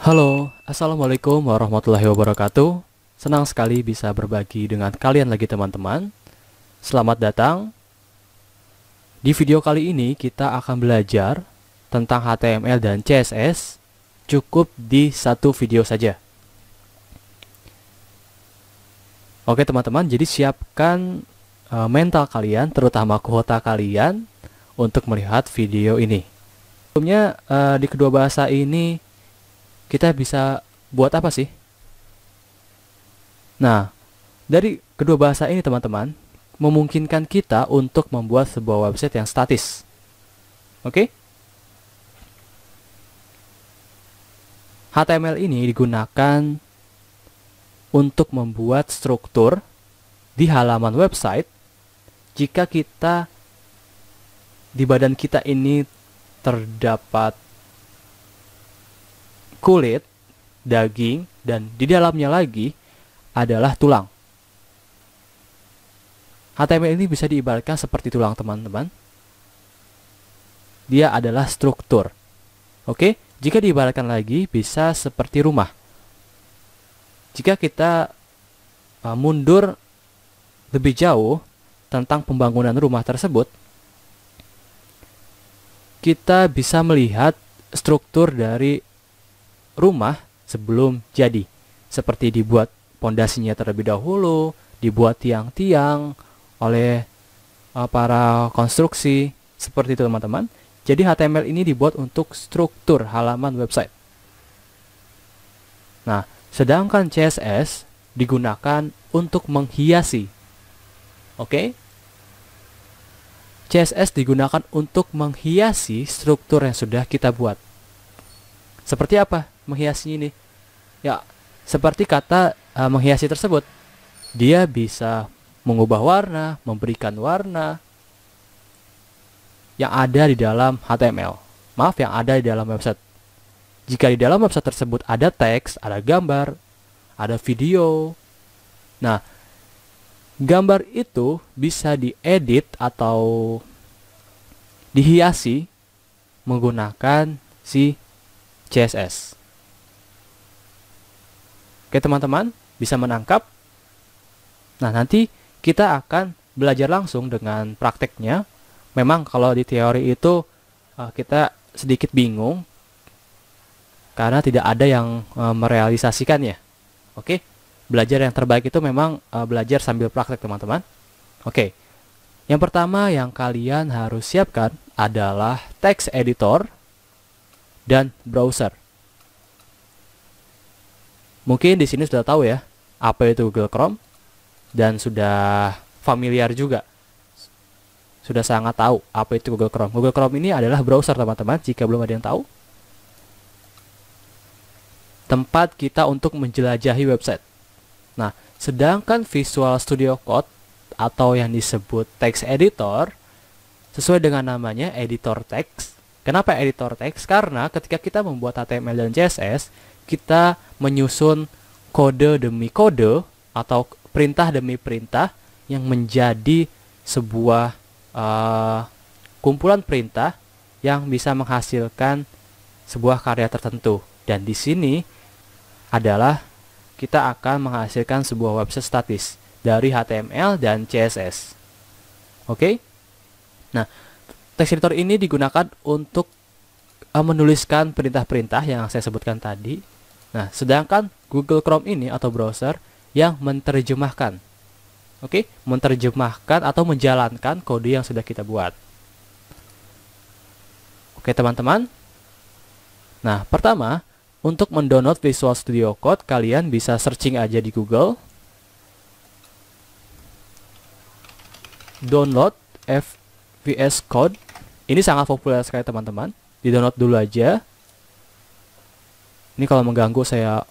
Halo, Assalamualaikum warahmatullahi wabarakatuh Senang sekali bisa berbagi dengan kalian lagi teman-teman Selamat datang Di video kali ini kita akan belajar tentang HTML dan CSS Cukup di satu video saja Oke teman-teman, jadi siapkan e, mental kalian, terutama kuota kalian Untuk melihat video ini Sebelumnya e, di kedua bahasa ini kita bisa buat apa sih? Nah, dari kedua bahasa ini teman-teman, memungkinkan kita untuk membuat sebuah website yang statis. Oke? Okay? HTML ini digunakan untuk membuat struktur di halaman website jika kita di badan kita ini terdapat kulit, daging, dan di dalamnya lagi adalah tulang. HTML ini bisa diibaratkan seperti tulang teman-teman. Dia adalah struktur. Oke, jika diibaratkan lagi bisa seperti rumah. Jika kita e, mundur lebih jauh tentang pembangunan rumah tersebut, kita bisa melihat struktur dari rumah sebelum jadi, seperti dibuat pondasinya terlebih dahulu, dibuat tiang-tiang oleh uh, para konstruksi seperti itu teman-teman. Jadi HTML ini dibuat untuk struktur halaman website. Nah, sedangkan CSS digunakan untuk menghiasi. Oke? Okay? CSS digunakan untuk menghiasi struktur yang sudah kita buat. Seperti apa? menghiasi ini ya seperti kata uh, menghiasi tersebut dia bisa mengubah warna memberikan warna yang ada di dalam HTML maaf yang ada di dalam website jika di dalam website tersebut ada teks ada gambar ada video nah gambar itu bisa diedit atau dihiasi menggunakan si CSS. Oke teman-teman, bisa menangkap? Nah nanti kita akan belajar langsung dengan prakteknya. Memang kalau di teori itu eh, kita sedikit bingung karena tidak ada yang eh, merealisasikannya. Oke, belajar yang terbaik itu memang eh, belajar sambil praktek teman-teman. Oke, yang pertama yang kalian harus siapkan adalah text editor dan browser. Mungkin di sini sudah tahu ya apa itu Google Chrome dan sudah familiar juga. Sudah sangat tahu apa itu Google Chrome. Google Chrome ini adalah browser teman-teman jika belum ada yang tahu. Tempat kita untuk menjelajahi website. Nah, sedangkan Visual Studio Code atau yang disebut text editor sesuai dengan namanya editor teks. Kenapa editor teks? Karena ketika kita membuat HTML dan CSS, kita menyusun kode demi kode atau perintah demi perintah yang menjadi sebuah uh, kumpulan perintah yang bisa menghasilkan sebuah karya tertentu. Dan di sini adalah kita akan menghasilkan sebuah website statis dari HTML dan CSS. Oke? Okay? Nah, text editor ini digunakan untuk eh, menuliskan perintah-perintah yang saya sebutkan tadi Nah, sedangkan Google Chrome ini atau browser yang menerjemahkan. Oke, okay? menerjemahkan atau menjalankan kode yang sudah kita buat. Oke, okay, teman-teman. Nah, pertama, untuk mendownload Visual Studio Code, kalian bisa searching aja di Google. Download FVS Code. Ini sangat populer sekali, teman-teman. Di-download dulu aja. Ini kalau mengganggu saya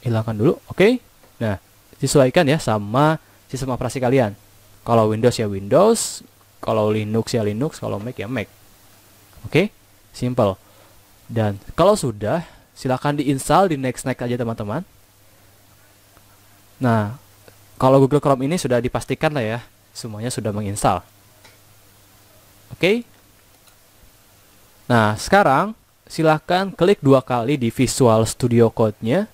hilangkan dulu, oke? Okay? Nah, disesuaikan ya sama sistem operasi kalian. Kalau Windows ya Windows, kalau Linux ya Linux, kalau Mac ya Mac. Oke? Okay? Simple. Dan kalau sudah, silahkan diinstal di next next aja teman-teman. Nah, kalau Google Chrome ini sudah dipastikan lah ya, semuanya sudah menginstal. Oke? Okay? Nah, sekarang silahkan klik dua kali di Visual Studio Code-nya.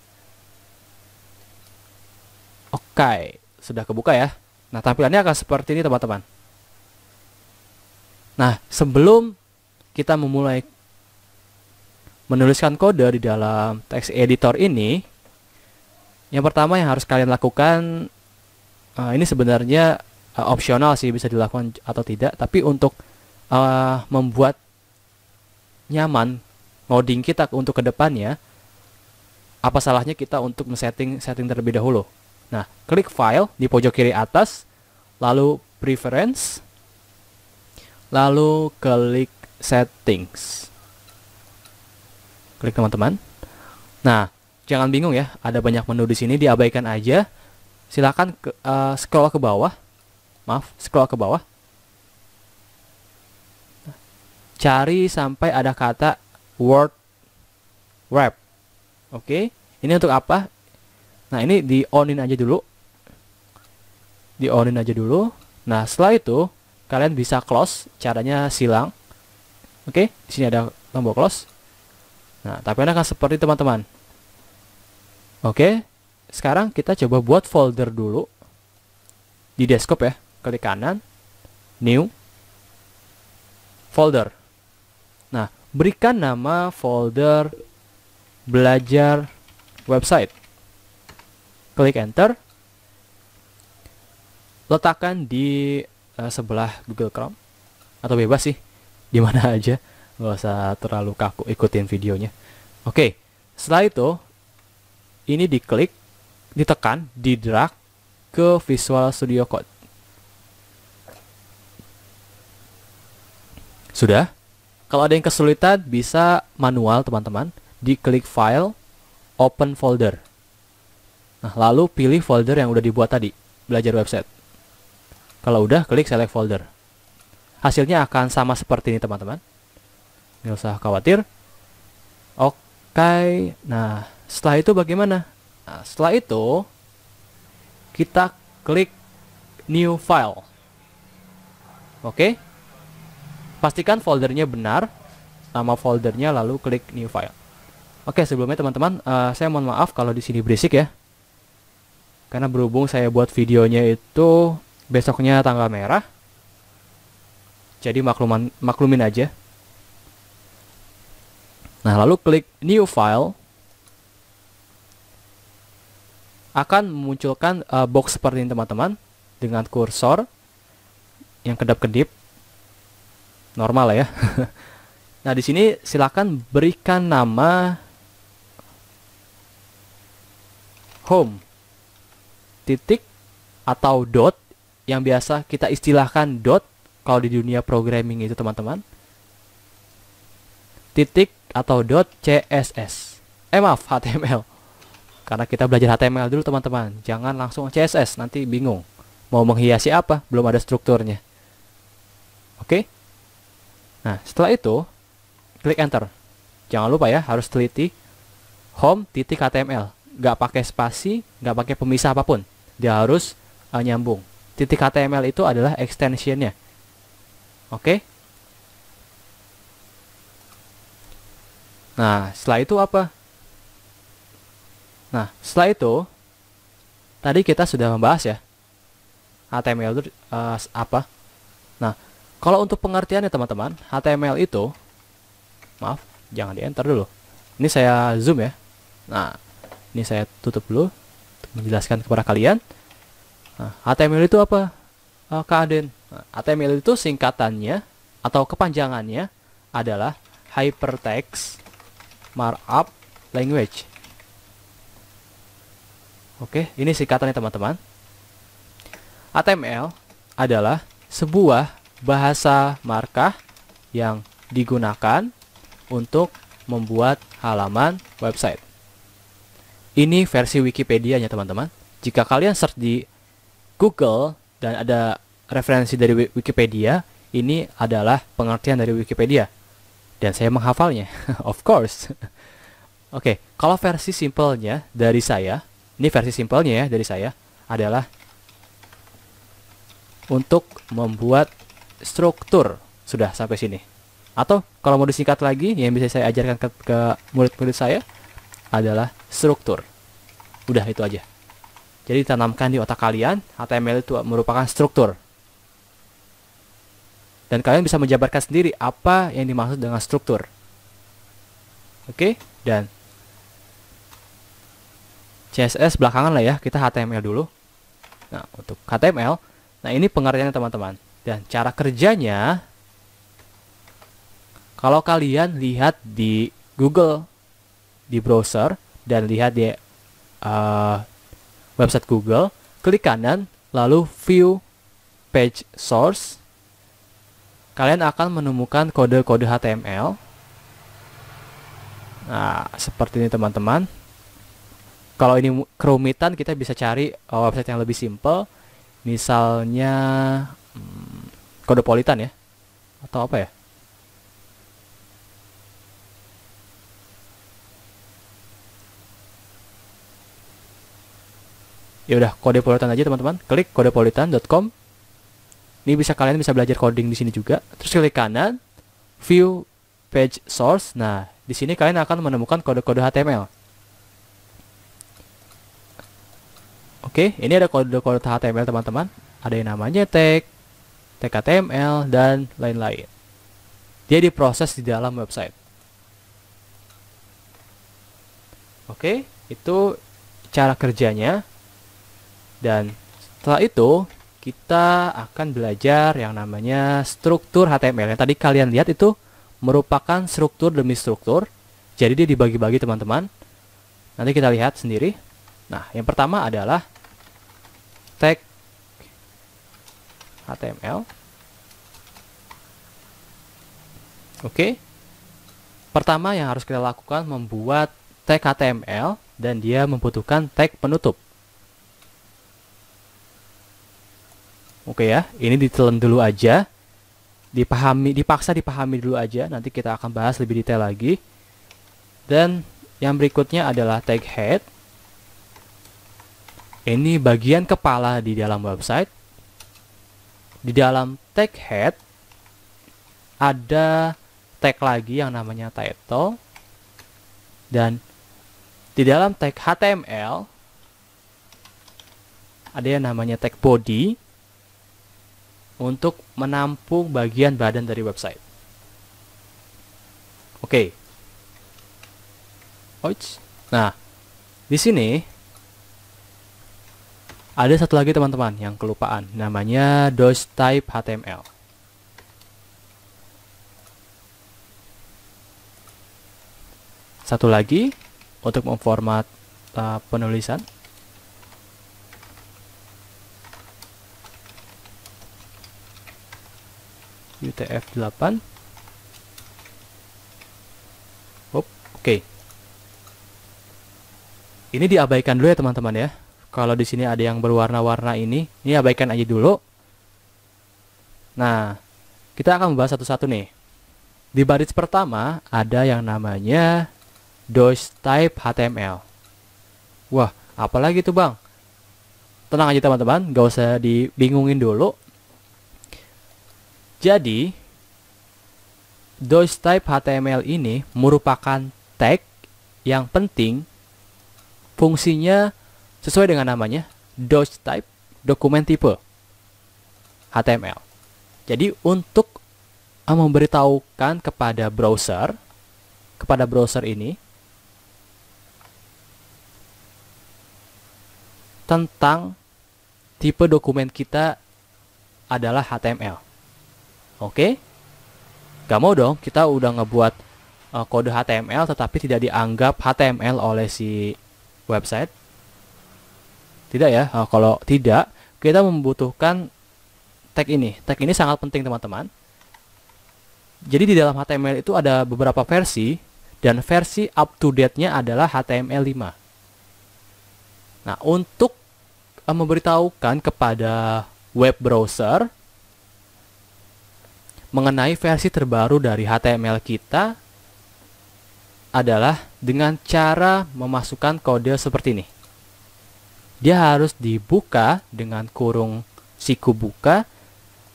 Oke, sudah kebuka ya. Nah, tampilannya akan seperti ini, teman-teman. Nah, sebelum kita memulai menuliskan kode di dalam text editor ini, yang pertama yang harus kalian lakukan, uh, ini sebenarnya uh, opsional sih, bisa dilakukan atau tidak, tapi untuk uh, membuat nyaman ngoding kita untuk kedepannya, apa salahnya kita untuk men-setting setting terlebih dahulu. Nah, klik file di pojok kiri atas, lalu preference, lalu klik settings. Klik teman-teman. Nah, jangan bingung ya, ada banyak menu di sini diabaikan aja. Silakan ke, uh, scroll ke bawah. Maaf, scroll ke bawah. Cari sampai ada kata World Web. Oke, ini untuk apa? Nah, ini di onin aja dulu. Di onin aja dulu. Nah, setelah itu kalian bisa close, caranya silang. Oke, di sini ada tombol close. Nah, tapi akan seperti teman-teman. Oke, sekarang kita coba buat folder dulu di desktop ya. Klik kanan, new, folder. Nah, berikan nama folder belajar website. Klik enter. Letakkan di uh, sebelah Google Chrome atau bebas sih di mana aja, nggak usah terlalu kaku ikutin videonya. Oke, okay. setelah itu ini diklik, ditekan, di drag ke Visual Studio Code. Sudah? Kalau ada yang kesulitan bisa manual teman-teman. di klik file, open folder. Nah, lalu pilih folder yang udah dibuat tadi, belajar website. Kalau udah, klik select folder. Hasilnya akan sama seperti ini teman-teman. Nggak usah khawatir. Oke, nah setelah itu bagaimana? Nah, setelah itu, kita klik new file. Oke, okay? Pastikan foldernya benar, nama foldernya lalu klik new file. Oke, sebelumnya teman-teman, uh, saya mohon maaf kalau di sini berisik ya. Karena berhubung saya buat videonya itu besoknya tanggal merah. Jadi makluman maklumin aja. Nah, lalu klik new file akan memunculkan uh, box seperti ini teman-teman dengan kursor yang kedap-kedip normal lah ya. nah, di sini silakan berikan nama home titik atau dot yang biasa kita istilahkan dot kalau di dunia programming itu teman-teman titik atau dot CSS eh maaf HTML karena kita belajar HTML dulu teman-teman jangan langsung CSS nanti bingung mau menghiasi apa belum ada strukturnya oke okay? Nah, setelah itu, klik Enter. Jangan lupa ya, harus teliti home.html. Nggak pakai spasi, nggak pakai pemisah apapun. Dia harus uh, nyambung. Titik HTML itu adalah extensionnya. Oke? Okay? Nah, setelah itu apa? Nah, setelah itu, tadi kita sudah membahas ya, HTML itu uh, apa. Nah, kalau untuk pengertiannya teman-teman, HTML itu maaf, jangan di enter dulu. Ini saya zoom ya. Nah, ini saya tutup dulu untuk menjelaskan kepada kalian. Nah, HTML itu apa? Uh, Kak Aden. HTML nah, itu singkatannya atau kepanjangannya adalah Hypertext Markup Language. Oke, ini singkatannya teman-teman. HTML adalah sebuah bahasa markah yang digunakan untuk membuat halaman website. Ini versi Wikipedia-nya teman-teman. Jika kalian search di Google dan ada referensi dari Wikipedia, ini adalah pengertian dari Wikipedia. Dan saya menghafalnya, of course. Oke, okay, kalau versi simpelnya dari saya, ini versi simpelnya ya dari saya adalah untuk membuat struktur sudah sampai sini atau kalau mau disingkat lagi yang bisa saya ajarkan ke, ke murid-murid saya adalah struktur udah itu aja jadi tanamkan di otak kalian HTML itu merupakan struktur dan kalian bisa menjabarkan sendiri apa yang dimaksud dengan struktur oke okay? dan CSS belakangan lah ya kita HTML dulu nah untuk HTML nah ini pengertiannya teman-teman dan cara kerjanya, kalau kalian lihat di Google, di browser, dan lihat di uh, website Google, klik kanan, lalu view page source, kalian akan menemukan kode-kode HTML. Nah, seperti ini teman-teman. Kalau ini kerumitan, kita bisa cari eh, website yang lebih simple. Misalnya Kode politan ya? Atau apa ya? ya udah kode politan aja teman-teman klik kodepolitan.com ini bisa kalian bisa belajar coding di sini juga terus klik kanan view page source nah di sini kalian akan menemukan kode-kode HTML oke ini ada kode-kode HTML teman-teman ada yang namanya tag TKTML, dan lain-lain. Dia diproses di dalam website. Oke, itu cara kerjanya. Dan setelah itu, kita akan belajar yang namanya struktur HTML. Yang tadi kalian lihat itu merupakan struktur demi struktur. Jadi dia dibagi-bagi teman-teman. Nanti kita lihat sendiri. Nah, yang pertama adalah tag HTML. Oke. Pertama yang harus kita lakukan membuat tag HTML dan dia membutuhkan tag penutup. Oke ya, ini ditelan dulu aja. Dipahami, dipaksa dipahami dulu aja. Nanti kita akan bahas lebih detail lagi. Dan yang berikutnya adalah tag head. Ini bagian kepala di dalam website di dalam tag head ada tag lagi yang namanya title dan di dalam tag HTML ada yang namanya tag body untuk menampung bagian badan dari website. Oke. Okay. Nah, di sini ada satu lagi teman-teman yang kelupaan, namanya DOS type HTML. Satu lagi untuk memformat uh, penulisan. UTF-8 Oke okay. Ini diabaikan dulu ya teman-teman ya kalau di sini ada yang berwarna-warna ini ini abaikan aja dulu nah kita akan membahas satu-satu nih di baris pertama ada yang namanya Doge type HTML wah apalagi tuh bang tenang aja teman-teman gak usah dibingungin dulu jadi Doge type HTML ini merupakan tag yang penting fungsinya Sesuai dengan namanya, Doge Type dokumen tipe HTML. Jadi untuk eh, memberitahukan kepada browser kepada browser ini tentang tipe dokumen kita adalah HTML. Oke? Gak mau dong, kita udah ngebuat eh, kode HTML tetapi tidak dianggap HTML oleh si website. Tidak ya. Nah, kalau tidak, kita membutuhkan tag ini. Tag ini sangat penting, teman-teman. Jadi di dalam HTML itu ada beberapa versi dan versi up to date-nya adalah HTML5. Nah, untuk eh, memberitahukan kepada web browser mengenai versi terbaru dari HTML kita adalah dengan cara memasukkan kode seperti ini dia harus dibuka dengan kurung siku buka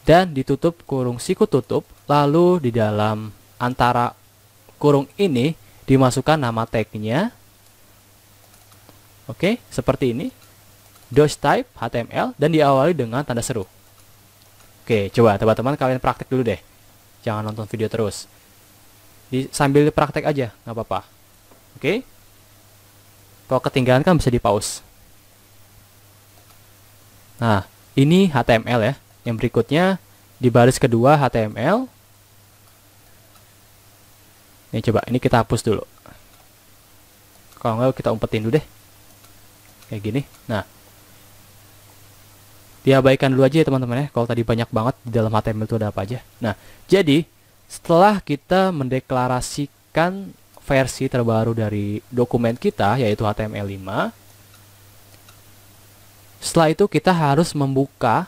dan ditutup kurung siku tutup lalu di dalam antara kurung ini dimasukkan nama tagnya oke seperti ini DOS type HTML dan diawali dengan tanda seru oke coba teman-teman kalian praktek dulu deh jangan nonton video terus Di, sambil praktek aja nggak apa-apa oke okay? kalau ketinggalan kan bisa di pause Nah, ini HTML ya. Yang berikutnya di baris kedua HTML. Ini coba, ini kita hapus dulu. Kalau nggak kita umpetin dulu deh. Kayak gini. Nah, diabaikan dulu aja ya teman-teman ya. Kalau tadi banyak banget di dalam HTML itu ada apa aja. Nah, jadi setelah kita mendeklarasikan versi terbaru dari dokumen kita yaitu HTML5, setelah itu kita harus membuka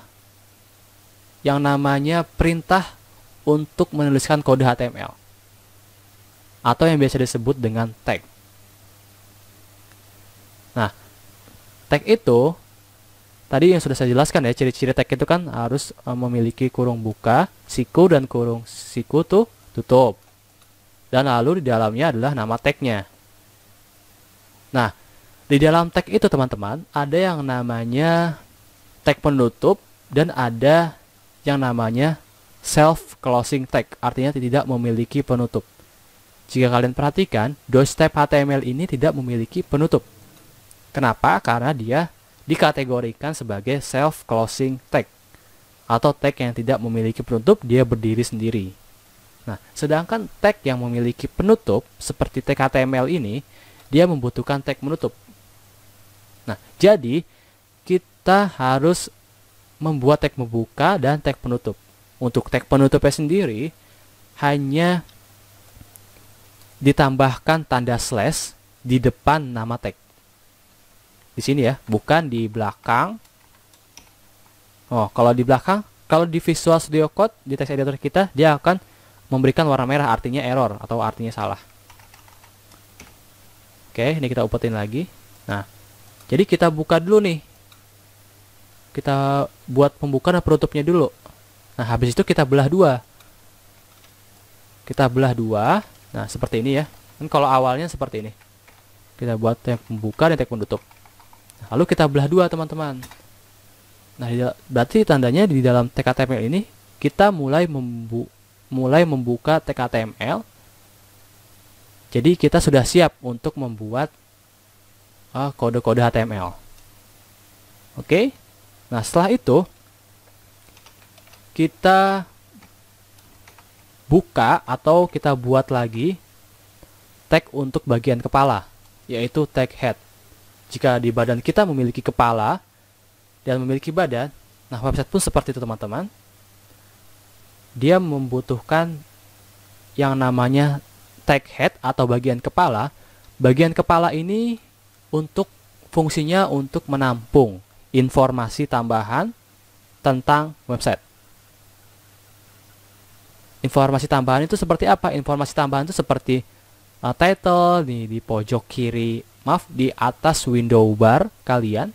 yang namanya perintah untuk menuliskan kode HTML atau yang biasa disebut dengan tag. Nah, tag itu tadi yang sudah saya jelaskan ya, ciri-ciri tag itu kan harus e, memiliki kurung buka, siku dan kurung siku tuh tutup. Dan lalu di dalamnya adalah nama tagnya. Nah, di dalam tag itu teman-teman, ada yang namanya tag penutup dan ada yang namanya self closing tag, artinya tidak memiliki penutup. Jika kalian perhatikan, doorstep HTML ini tidak memiliki penutup. Kenapa? Karena dia dikategorikan sebagai self closing tag atau tag yang tidak memiliki penutup, dia berdiri sendiri. Nah, sedangkan tag yang memiliki penutup seperti tag HTML ini, dia membutuhkan tag menutup Nah, jadi kita harus membuat tag membuka dan tag penutup. Untuk tag penutupnya sendiri hanya ditambahkan tanda slash di depan nama tag. Di sini ya, bukan di belakang. Oh, kalau di belakang, kalau di Visual Studio Code di text editor kita dia akan memberikan warna merah artinya error atau artinya salah. Oke, ini kita upetin lagi. Nah, jadi kita buka dulu nih. Kita buat pembuka dan penutupnya dulu. Nah, habis itu kita belah dua. Kita belah dua. Nah, seperti ini ya. Kan kalau awalnya seperti ini. Kita buat yang pembuka dan yang penutup. Nah, lalu kita belah dua, teman-teman. Nah, ya, berarti tandanya di dalam TKTML ini kita mulai membu mulai membuka TKTML. Jadi kita sudah siap untuk membuat Ah, kode-kode uh, HTML. Oke. Okay? Nah, setelah itu kita buka atau kita buat lagi tag untuk bagian kepala, yaitu tag head. Jika di badan kita memiliki kepala dan memiliki badan, nah website pun seperti itu teman-teman. Dia membutuhkan yang namanya tag head atau bagian kepala. Bagian kepala ini untuk fungsinya untuk menampung informasi tambahan tentang website. Informasi tambahan itu seperti apa? Informasi tambahan itu seperti uh, title di, di pojok kiri, maaf di atas window bar kalian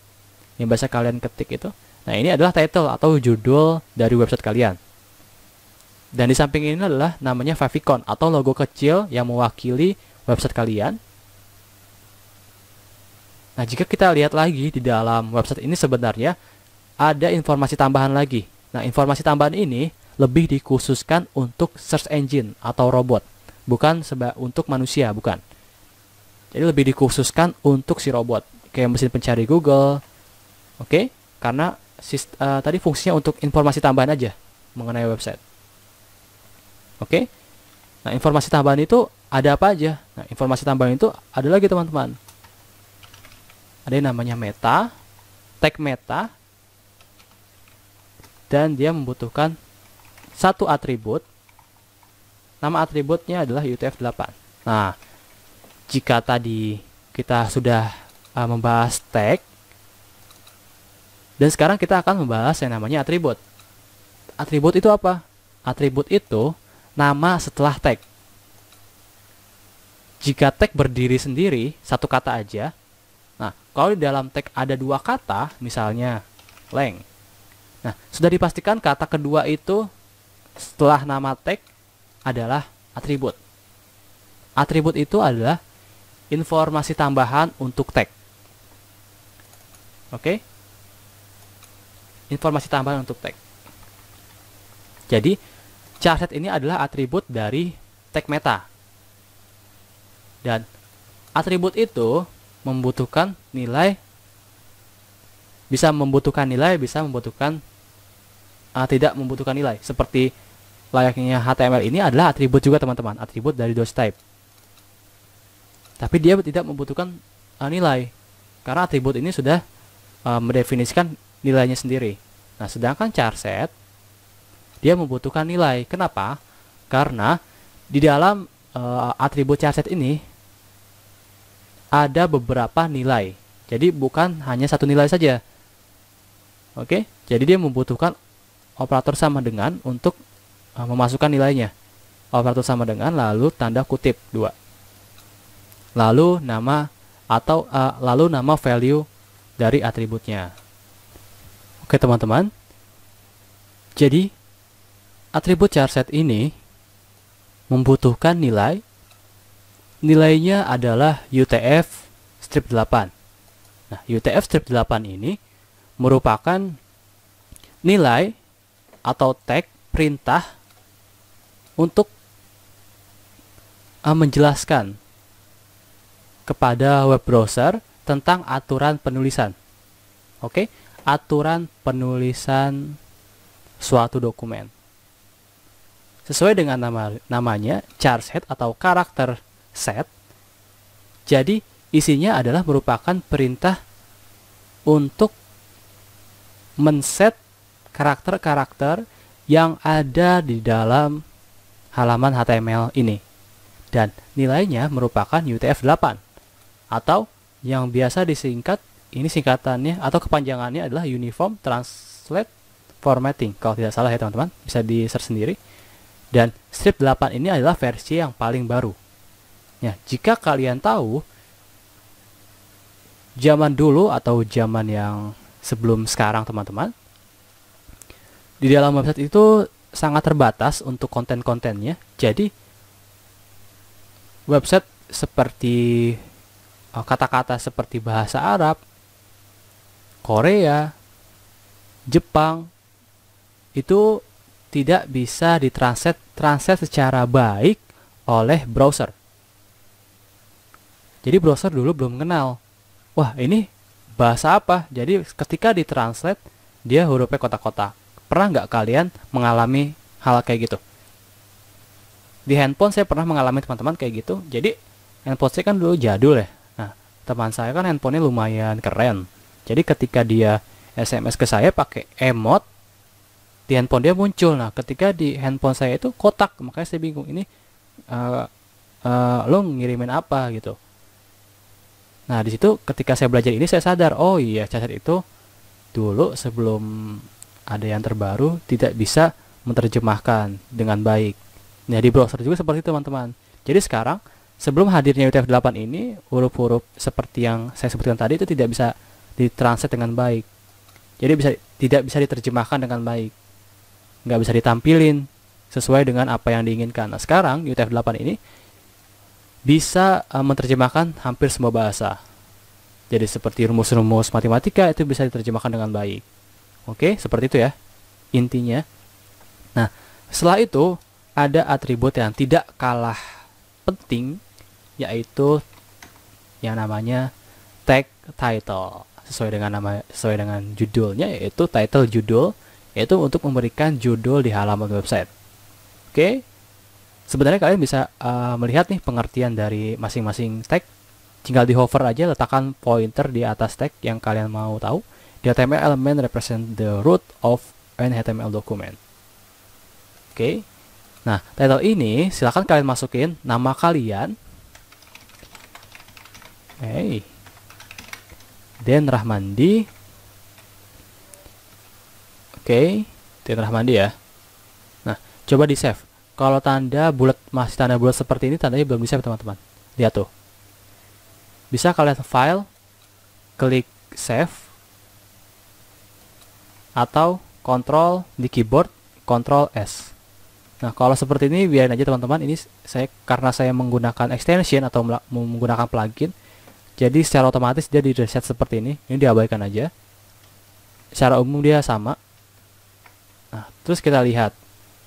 yang biasa kalian ketik itu. Nah ini adalah title atau judul dari website kalian. Dan di samping ini adalah namanya favicon atau logo kecil yang mewakili website kalian Nah, jika kita lihat lagi di dalam website ini sebenarnya ada informasi tambahan lagi. Nah, informasi tambahan ini lebih dikhususkan untuk search engine atau robot, bukan seba untuk manusia, bukan. Jadi lebih dikhususkan untuk si robot, kayak mesin pencari Google. Oke, okay? karena uh, tadi fungsinya untuk informasi tambahan aja mengenai website. Oke. Okay? Nah, informasi tambahan itu ada apa aja? Nah, informasi tambahan itu ada lagi teman-teman ada yang namanya meta tag meta dan dia membutuhkan satu atribut nama atributnya adalah UTF-8 nah jika tadi kita sudah uh, membahas tag dan sekarang kita akan membahas yang namanya atribut atribut itu apa? atribut itu nama setelah tag jika tag berdiri sendiri satu kata aja kalau di dalam tag ada dua kata, misalnya leng. Nah, sudah dipastikan kata kedua itu setelah nama tag adalah atribut. Atribut itu adalah informasi tambahan untuk tag. Oke? Informasi tambahan untuk tag. Jadi, charset ini adalah atribut dari tag meta. Dan atribut itu membutuhkan nilai bisa membutuhkan nilai bisa membutuhkan uh, tidak membutuhkan nilai seperti layaknya HTML ini adalah atribut juga teman-teman atribut dari DOS type tapi dia tidak membutuhkan uh, nilai karena atribut ini sudah uh, mendefinisikan nilainya sendiri nah sedangkan set dia membutuhkan nilai kenapa karena di dalam uh, atribut charset ini ada beberapa nilai. Jadi bukan hanya satu nilai saja. Oke, jadi dia membutuhkan operator sama dengan untuk eh, memasukkan nilainya. Operator sama dengan lalu tanda kutip 2. Lalu nama atau uh, lalu nama value dari atributnya. Oke, teman-teman. Jadi atribut charset ini membutuhkan nilai nilainya adalah UTF strip 8. Nah, UTF strip 8 ini merupakan nilai atau tag perintah untuk eh, menjelaskan kepada web browser tentang aturan penulisan. Oke, okay? aturan penulisan suatu dokumen. Sesuai dengan nama namanya, charge head atau karakter set. Jadi isinya adalah merupakan perintah untuk men-set karakter-karakter yang ada di dalam halaman HTML ini. Dan nilainya merupakan UTF-8 atau yang biasa disingkat ini singkatannya atau kepanjangannya adalah Uniform Translate Formatting. Kalau tidak salah ya teman-teman, bisa di search sendiri. Dan strip 8 ini adalah versi yang paling baru. Ya, jika kalian tahu zaman dulu atau zaman yang sebelum sekarang teman-teman di dalam website itu sangat terbatas untuk konten-kontennya. Jadi website seperti eh, kata-kata seperti bahasa Arab, Korea, Jepang itu tidak bisa ditranslate translate secara baik oleh browser. Jadi browser dulu belum kenal. Wah, ini bahasa apa? Jadi ketika ditranslate, dia hurufnya kotak-kotak. Pernah nggak kalian mengalami hal kayak gitu? Di handphone saya pernah mengalami teman-teman kayak gitu. Jadi handphone saya kan dulu jadul ya. Nah, teman saya kan handphonenya lumayan keren. Jadi ketika dia SMS ke saya pakai emot, di handphone dia muncul. Nah, ketika di handphone saya itu kotak, makanya saya bingung ini uh, uh, lo ngirimin apa gitu. Nah, di situ ketika saya belajar ini saya sadar, oh iya cacat itu dulu sebelum ada yang terbaru tidak bisa menerjemahkan dengan baik. Nah, di browser juga seperti itu, teman-teman. Jadi sekarang sebelum hadirnya UTF-8 ini, huruf-huruf seperti yang saya sebutkan tadi itu tidak bisa ditranslate dengan baik. Jadi bisa tidak bisa diterjemahkan dengan baik. Nggak bisa ditampilin sesuai dengan apa yang diinginkan. Nah, sekarang UTF-8 ini bisa uh, menerjemahkan hampir semua bahasa. Jadi seperti rumus-rumus matematika itu bisa diterjemahkan dengan baik. Oke, seperti itu ya intinya. Nah, setelah itu ada atribut yang tidak kalah penting yaitu yang namanya tag title sesuai dengan nama sesuai dengan judulnya yaitu title judul yaitu untuk memberikan judul di halaman website. Oke, sebenarnya kalian bisa uh, melihat nih pengertian dari masing-masing stack tinggal di hover aja letakkan pointer di atas stack yang kalian mau tahu di HTML element represent the root of an HTML document oke okay. nah title ini silahkan kalian masukin nama kalian hey Den Rahmandi oke okay. Den Rahmandi ya nah coba di save kalau tanda bulat masih tanda bulat seperti ini tandanya belum bisa teman-teman lihat tuh bisa kalian file klik save atau kontrol di keyboard kontrol S nah kalau seperti ini biarin aja teman-teman ini saya karena saya menggunakan extension atau menggunakan plugin jadi secara otomatis dia di reset seperti ini ini diabaikan aja secara umum dia sama nah terus kita lihat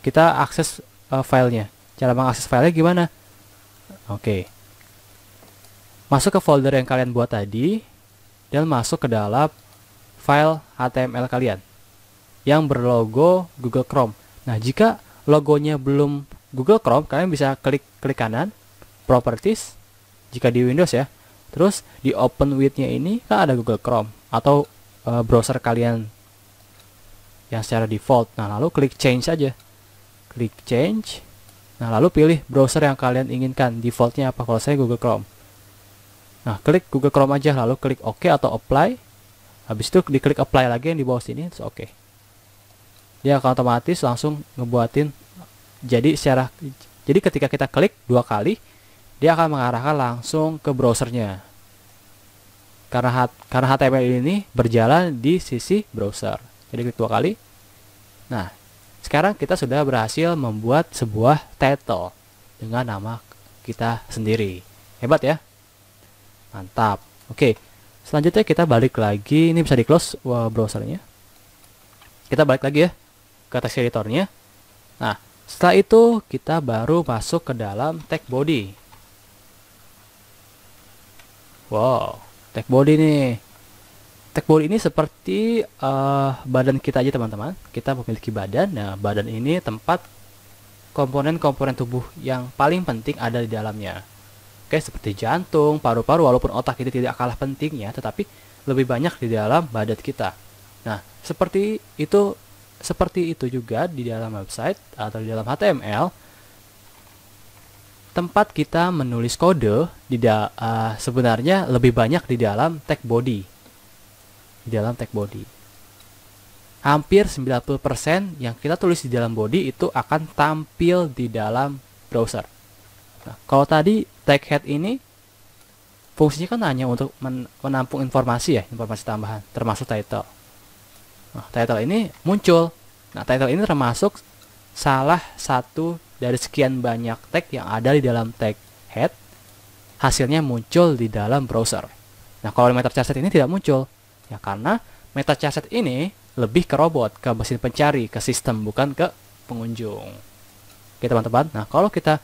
kita akses uh, filenya. Cara mengakses filenya gimana? Oke. Okay. Masuk ke folder yang kalian buat tadi dan masuk ke dalam file HTML kalian yang berlogo Google Chrome. Nah, jika logonya belum Google Chrome, kalian bisa klik klik kanan Properties jika di Windows ya. Terus di open with-nya ini kan ada Google Chrome atau uh, browser kalian yang secara default. Nah, lalu klik change aja klik change nah lalu pilih browser yang kalian inginkan defaultnya apa kalau saya Google Chrome nah klik Google Chrome aja lalu klik OK atau apply habis itu diklik apply lagi yang di bawah sini terus OK dia ya, akan otomatis langsung ngebuatin jadi secara jadi ketika kita klik dua kali dia akan mengarahkan langsung ke browsernya karena karena HTML ini berjalan di sisi browser jadi klik dua kali nah sekarang kita sudah berhasil membuat sebuah title dengan nama kita sendiri. Hebat ya? Mantap. Oke, selanjutnya kita balik lagi. Ini bisa di close eh, browsernya. Kita balik lagi ya ke text editornya. Nah, setelah itu kita baru masuk ke dalam tag body. Wow, tag body nih body ini seperti uh, badan kita aja teman-teman. Kita memiliki badan. Nah, badan ini tempat komponen-komponen tubuh yang paling penting ada di dalamnya. Oke, seperti jantung, paru-paru, walaupun otak itu tidak kalah pentingnya, tetapi lebih banyak di dalam badan kita. Nah, seperti itu seperti itu juga di dalam website atau di dalam HTML tempat kita menulis kode di uh, sebenarnya lebih banyak di dalam tag body di dalam tag body. Hampir 90% yang kita tulis di dalam body itu akan tampil di dalam browser. Nah, kalau tadi tag head ini fungsinya kan hanya untuk menampung informasi ya, informasi tambahan, termasuk title. Nah, title ini muncul. Nah, title ini termasuk salah satu dari sekian banyak tag yang ada di dalam tag head hasilnya muncul di dalam browser. Nah, kalau meter charset ini tidak muncul. Ya karena meta chatset ini lebih ke robot, ke mesin pencari, ke sistem, bukan ke pengunjung. Oke teman-teman, nah kalau kita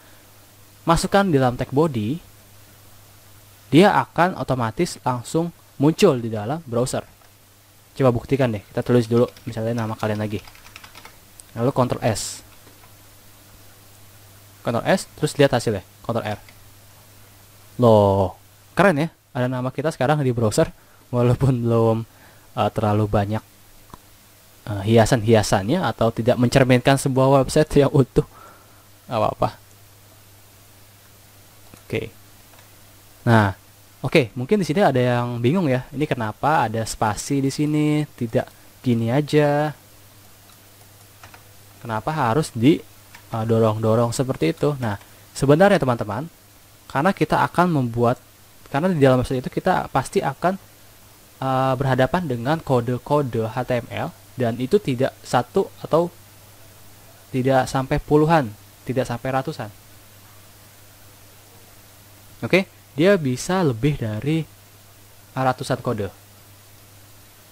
masukkan di dalam tag body, dia akan otomatis langsung muncul di dalam browser. Coba buktikan deh, kita tulis dulu misalnya nama kalian lagi. Lalu Ctrl S. Ctrl S, terus lihat hasilnya, Ctrl R. Loh, keren ya, ada nama kita sekarang di browser walaupun belum uh, terlalu banyak uh, hiasan-hiasannya atau tidak mencerminkan sebuah website yang utuh apa-apa oke okay. nah oke okay, mungkin di sini ada yang bingung ya ini kenapa ada spasi di sini tidak gini aja kenapa harus di uh, dorong-dorong seperti itu nah sebenarnya teman-teman karena kita akan membuat karena di dalam website itu kita pasti akan Eh, berhadapan dengan kode-kode HTML dan itu tidak satu atau tidak sampai puluhan, tidak sampai ratusan. Oke, dia bisa lebih dari ratusan kode.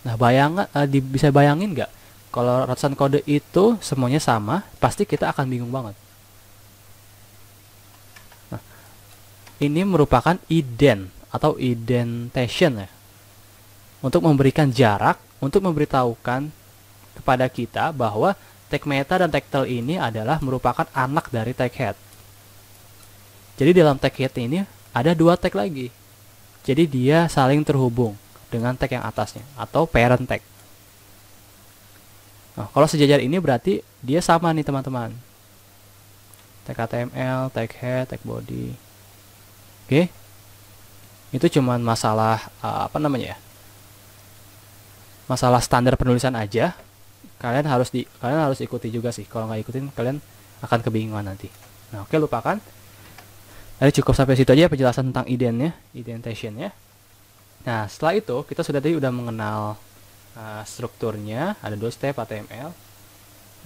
Nah, bayangan uh, eh, bisa bayangin nggak kalau ratusan kode itu semuanya sama, pasti kita akan bingung banget. Nah, ini merupakan ident atau indentation ya untuk memberikan jarak, untuk memberitahukan kepada kita bahwa tag meta dan tag tail ini adalah merupakan anak dari tag head. Jadi dalam tag head ini ada dua tag lagi. Jadi dia saling terhubung dengan tag yang atasnya atau parent tag. Nah, kalau sejajar ini berarti dia sama nih teman-teman. Tag HTML, tag head, tag body. Oke. Okay? Itu cuman masalah ah, apa namanya ya? masalah standar penulisan aja kalian harus di kalian harus ikuti juga sih kalau nggak ikutin kalian akan kebingungan nanti nah oke okay, lupakan tadi cukup sampai situ aja ya penjelasan tentang idennya indentationnya nah setelah itu kita sudah tadi udah mengenal uh, strukturnya ada dua step HTML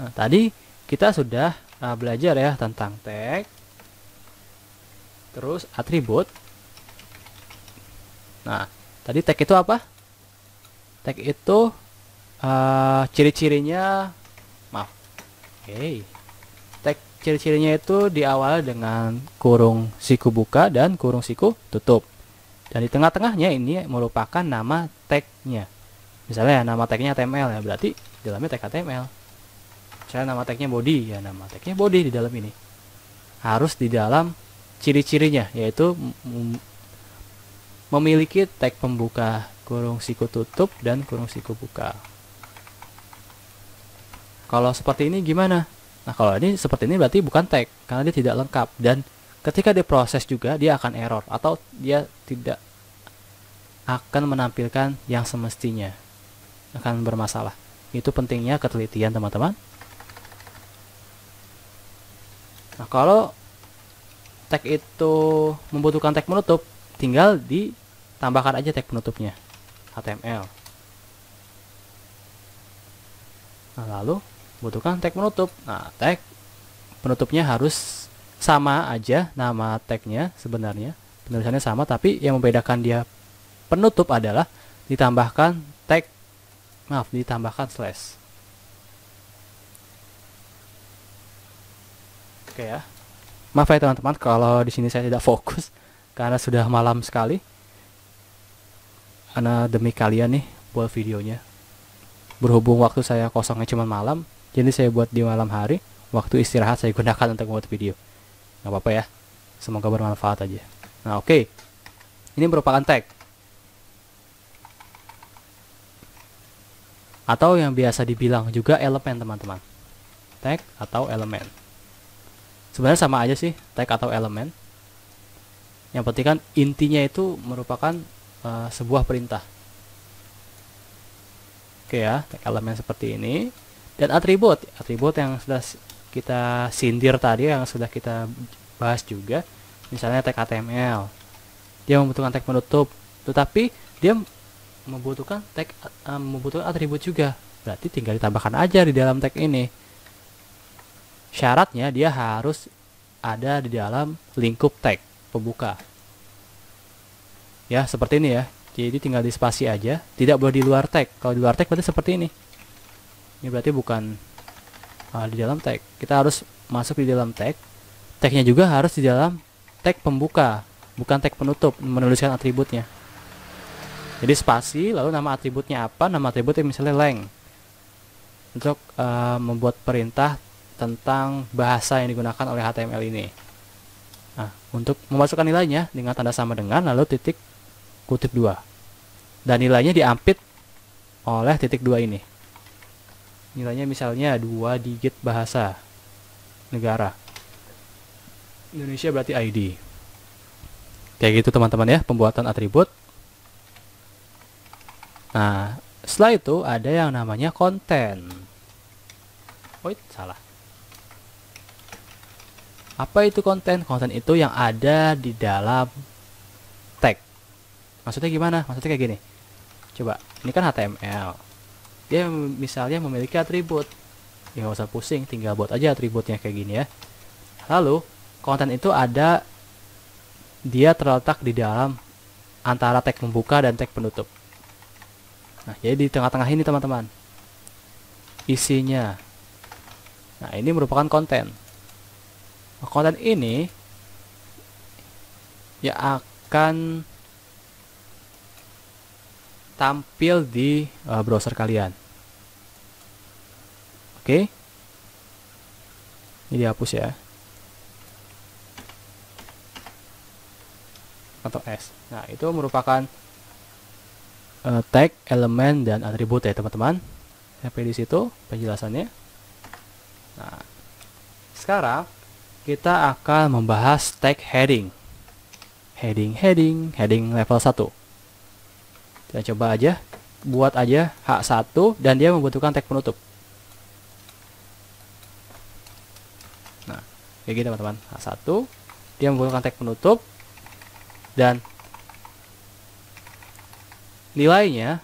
nah, tadi kita sudah uh, belajar ya tentang tag terus atribut nah tadi tag itu apa tag itu uh, ciri-cirinya maaf oke okay. tag ciri-cirinya itu diawal dengan kurung siku buka dan kurung siku tutup dan di tengah-tengahnya ini merupakan nama tagnya misalnya ya, nama tagnya HTML ya berarti di dalamnya tag HTML misalnya nama tagnya body ya nama tagnya body di dalam ini harus di dalam ciri-cirinya yaitu memiliki tag pembuka kurung siku tutup dan kurung siku buka. Kalau seperti ini gimana? Nah, kalau ini seperti ini berarti bukan tag karena dia tidak lengkap dan ketika diproses juga dia akan error atau dia tidak akan menampilkan yang semestinya. Akan bermasalah. Itu pentingnya ketelitian, teman-teman. Nah, kalau tag itu membutuhkan tag menutup, tinggal ditambahkan aja tag penutupnya. HTML. Nah, lalu butuhkan tag penutup. Nah, tag penutupnya harus sama aja nama tagnya sebenarnya. Penulisannya sama, tapi yang membedakan dia penutup adalah ditambahkan tag, maaf, ditambahkan slash. Oke ya. Maaf ya teman-teman kalau di sini saya tidak fokus karena sudah malam sekali karena demi kalian nih buat videonya berhubung waktu saya kosongnya cuma malam jadi saya buat di malam hari waktu istirahat saya gunakan untuk buat video nggak apa-apa ya semoga bermanfaat aja nah oke okay. ini merupakan tag atau yang biasa dibilang juga elemen teman-teman tag atau elemen sebenarnya sama aja sih tag atau elemen yang penting kan intinya itu merupakan Eh, sebuah perintah. Oke ya, tag elemen seperti ini. Dan atribut, atribut yang sudah kita sindir tadi, yang sudah kita bahas juga. Misalnya tag HTML. Dia membutuhkan tag penutup, tetapi dia membutuhkan tag uh, membutuhkan atribut juga. Berarti tinggal ditambahkan aja di dalam tag ini. Syaratnya dia harus ada di dalam lingkup tag pembuka ya seperti ini ya jadi tinggal di spasi aja tidak boleh di luar tag kalau di luar tag berarti seperti ini ini berarti bukan uh, di dalam tag kita harus masuk di dalam tag tagnya juga harus di dalam tag pembuka bukan tag penutup menuliskan atributnya jadi spasi lalu nama atributnya apa nama atributnya misalnya leng untuk uh, membuat perintah tentang bahasa yang digunakan oleh HTML ini nah untuk memasukkan nilainya dengan tanda sama dengan lalu titik kutip 2 dan nilainya diampit oleh titik 2 ini nilainya misalnya 2 digit bahasa negara Indonesia berarti ID kayak gitu teman-teman ya pembuatan atribut nah setelah itu ada yang namanya konten wait salah apa itu konten? Konten itu yang ada di dalam Maksudnya gimana? Maksudnya kayak gini. Coba, ini kan HTML. Dia misalnya memiliki atribut. Ya nggak usah pusing, tinggal buat aja atributnya kayak gini ya. Lalu, konten itu ada dia terletak di dalam antara tag membuka dan tag penutup. Nah, jadi di tengah-tengah ini teman-teman. Isinya. Nah, ini merupakan konten. Nah, konten ini ya akan tampil di uh, browser kalian. Oke. Okay. Ini dihapus ya. Atau S. Nah, itu merupakan uh, tag, elemen dan atribut ya, teman-teman. Sampai di situ penjelasannya. Nah, sekarang kita akan membahas tag heading. Heading, heading, heading level 1. Kita coba aja, buat aja H1 dan dia membutuhkan tag penutup. Nah, kayak gitu teman-teman. H1 dia membutuhkan tag penutup dan nilainya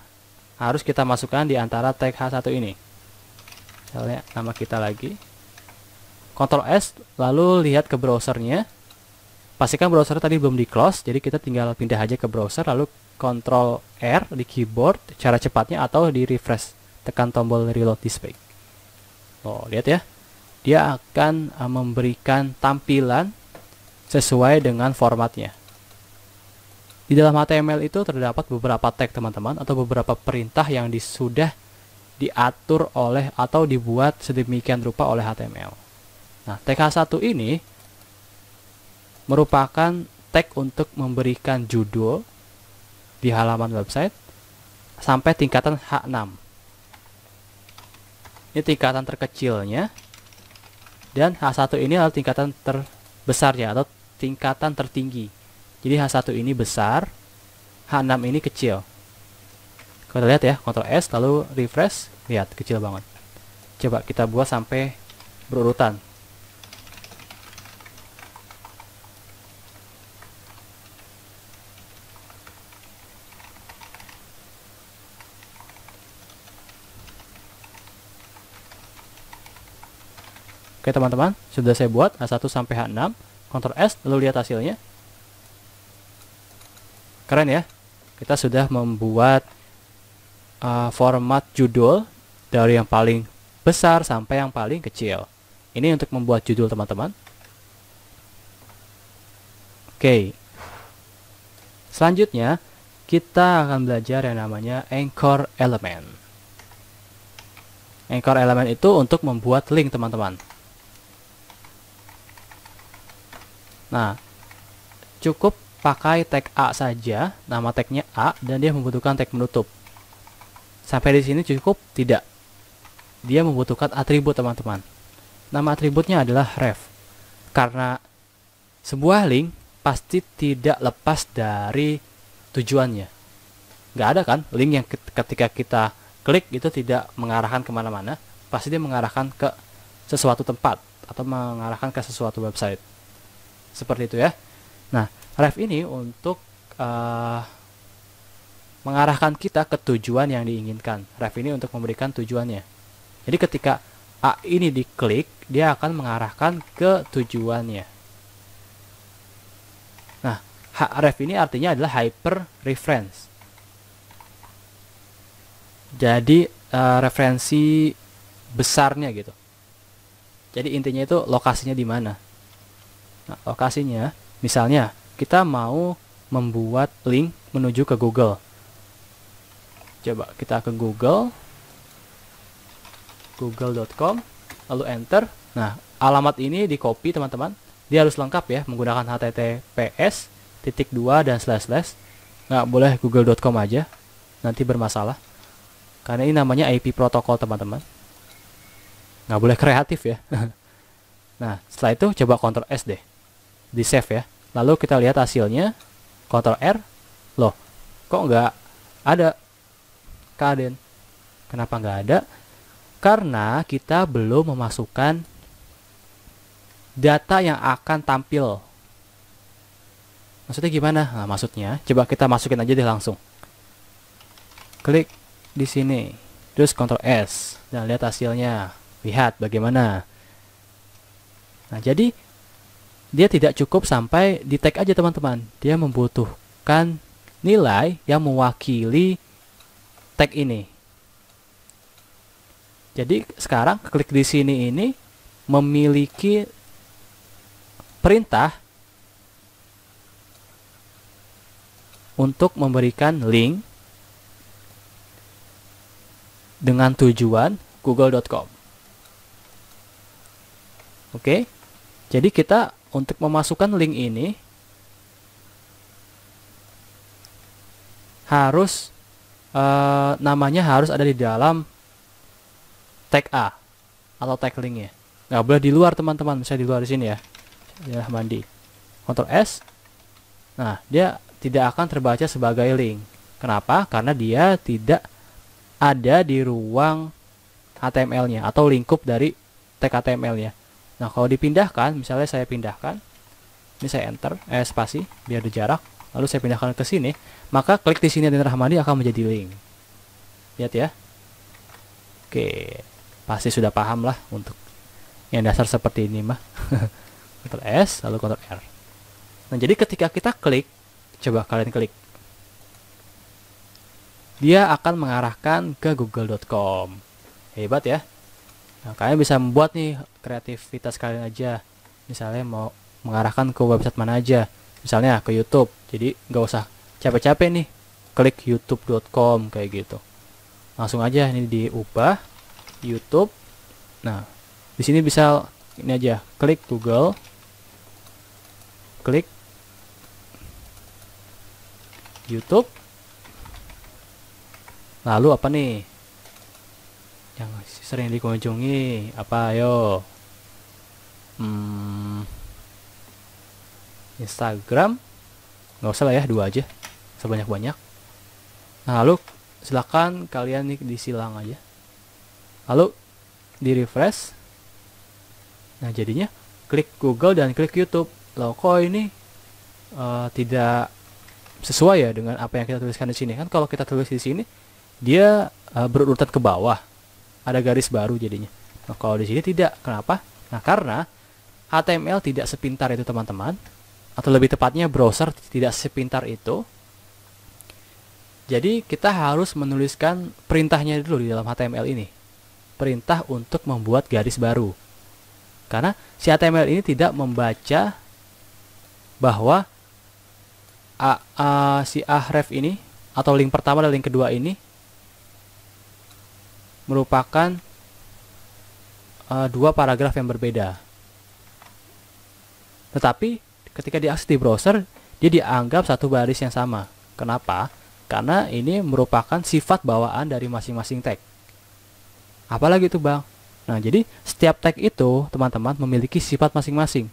harus kita masukkan di antara tag H1 ini. Misalnya nama kita lagi. Ctrl S lalu lihat ke browsernya. Pastikan browser tadi belum di close, jadi kita tinggal pindah aja ke browser lalu Ctrl R di keyboard cara cepatnya atau di refresh tekan tombol reload display. Oh, lihat ya. Dia akan eh, memberikan tampilan sesuai dengan formatnya. Di dalam HTML itu terdapat beberapa tag teman-teman atau beberapa perintah yang sudah diatur oleh atau dibuat sedemikian rupa oleh HTML. Nah, tag H1 ini merupakan tag untuk memberikan judul di halaman website sampai tingkatan H6 ini tingkatan terkecilnya dan H1 ini adalah tingkatan terbesarnya atau tingkatan tertinggi jadi H1 ini besar H6 ini kecil kita lihat ya Ctrl S lalu refresh lihat kecil banget coba kita buat sampai berurutan Oke teman-teman, sudah saya buat a 1 sampai H6, Ctrl S, lalu lihat hasilnya. Keren ya, kita sudah membuat uh, format judul dari yang paling besar sampai yang paling kecil. Ini untuk membuat judul teman-teman. Oke, selanjutnya kita akan belajar yang namanya anchor element. Anchor element itu untuk membuat link teman-teman. Nah, cukup pakai tag A saja, nama tagnya A, dan dia membutuhkan tag menutup Sampai di sini cukup? Tidak. Dia membutuhkan atribut, teman-teman. Nama atributnya adalah ref. Karena sebuah link pasti tidak lepas dari tujuannya. Nggak ada kan link yang ketika kita klik itu tidak mengarahkan kemana-mana, pasti dia mengarahkan ke sesuatu tempat atau mengarahkan ke sesuatu website seperti itu ya nah ref ini untuk uh, mengarahkan kita ke tujuan yang diinginkan ref ini untuk memberikan tujuannya jadi ketika A ini diklik dia akan mengarahkan ke tujuannya nah ref ini artinya adalah hyper reference jadi uh, referensi besarnya gitu. Jadi intinya itu lokasinya di mana nah, lokasinya misalnya kita mau membuat link menuju ke Google coba kita ke Google google.com lalu enter nah alamat ini di copy teman-teman dia harus lengkap ya menggunakan https titik dua dan slash slash nggak boleh google.com aja nanti bermasalah karena ini namanya IP protokol teman-teman nggak boleh kreatif ya nah setelah itu coba kontrol S deh di save ya lalu kita lihat hasilnya Ctrl R loh kok nggak ada kaden kenapa nggak ada karena kita belum memasukkan data yang akan tampil maksudnya gimana nah, maksudnya coba kita masukin aja deh langsung klik di sini terus Ctrl S dan lihat hasilnya lihat bagaimana nah jadi dia tidak cukup sampai di tag aja teman-teman. Dia membutuhkan nilai yang mewakili tag ini. Jadi sekarang klik di sini ini memiliki perintah untuk memberikan link dengan tujuan google.com. Oke. Jadi kita untuk memasukkan link ini harus e, namanya harus ada di dalam tag A atau tag linknya. Nggak boleh di luar teman-teman, misalnya di luar di sini ya. Ya mandi. Ctrl S. Nah, dia tidak akan terbaca sebagai link. Kenapa? Karena dia tidak ada di ruang HTML-nya atau lingkup dari tag HTML-nya. Nah, kalau dipindahkan, misalnya saya pindahkan, ini saya enter, eh spasi, biar ada jarak, lalu saya pindahkan ke sini, maka klik di sini dan Rahmadi akan menjadi link. Lihat ya. Oke, pasti sudah paham lah untuk yang dasar seperti ini mah. Ctrl S, lalu Ctrl R. Nah, jadi ketika kita klik, coba kalian klik. Dia akan mengarahkan ke google.com. Hebat ya. Nah, kalian bisa membuat nih kreativitas kalian aja. Misalnya mau mengarahkan ke website mana aja. Misalnya ke YouTube. Jadi nggak usah capek-capek nih klik youtube.com kayak gitu. Langsung aja ini diubah YouTube. Nah, di sini bisa ini aja klik Google. Klik YouTube. Lalu apa nih? sering dikunjungi apa ayo hmm, Instagram nggak usah lah ya dua aja sebanyak banyak nah lalu silakan kalian nih disilang aja lalu di refresh nah jadinya klik Google dan klik YouTube loh kok ini uh, tidak sesuai ya dengan apa yang kita tuliskan di sini kan kalau kita tulis di sini dia uh, berurutan ke bawah ada garis baru jadinya. Nah, kalau di sini tidak. Kenapa? Nah, karena HTML tidak sepintar itu, teman-teman. Atau lebih tepatnya browser tidak sepintar itu. Jadi, kita harus menuliskan perintahnya dulu di dalam HTML ini. Perintah untuk membuat garis baru. Karena si HTML ini tidak membaca bahwa a, a, si ahref ini atau link pertama dan link kedua ini merupakan uh, dua paragraf yang berbeda. Tetapi ketika diakses di browser, dia dianggap satu baris yang sama. Kenapa? Karena ini merupakan sifat bawaan dari masing-masing tag. Apalagi itu bang? Nah jadi setiap tag itu teman-teman memiliki sifat masing-masing.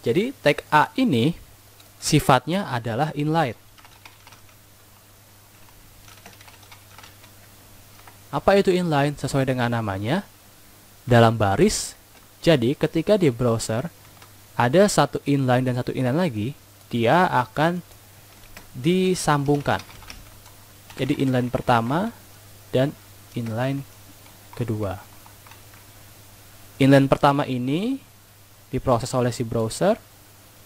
Jadi tag A ini sifatnya adalah inline. Apa itu inline? Sesuai dengan namanya, dalam baris. Jadi ketika di browser ada satu inline dan satu inline lagi, dia akan disambungkan. Jadi inline pertama dan inline kedua. Inline pertama ini diproses oleh si browser,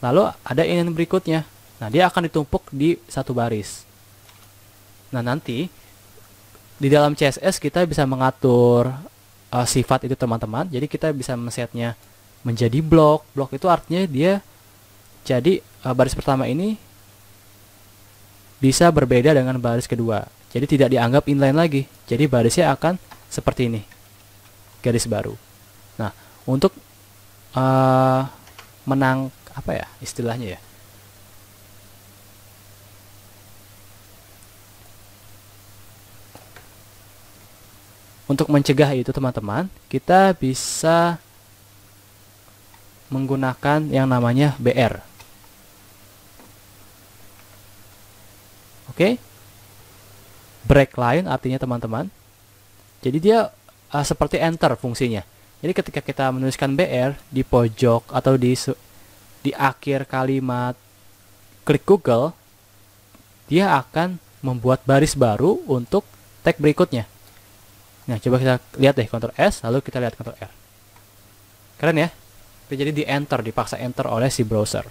lalu ada inline berikutnya. Nah, dia akan ditumpuk di satu baris. Nah, nanti di dalam CSS kita bisa mengatur uh, sifat itu teman-teman. Jadi kita bisa mesetnya menjadi blok. Blok itu artinya dia jadi uh, baris pertama ini bisa berbeda dengan baris kedua. Jadi tidak dianggap inline lagi. Jadi barisnya akan seperti ini. Garis baru. Nah, untuk uh, menang apa ya istilahnya ya? Untuk mencegah itu teman-teman, kita bisa menggunakan yang namanya BR. Oke? Okay? Break line artinya teman-teman. Jadi dia uh, seperti enter fungsinya. Jadi ketika kita menuliskan BR di pojok atau di di akhir kalimat klik Google, dia akan membuat baris baru untuk tag berikutnya. Nah, coba kita lihat deh Ctrl S, lalu kita lihat Ctrl R. Keren ya? Jadi di enter, dipaksa enter oleh si browser.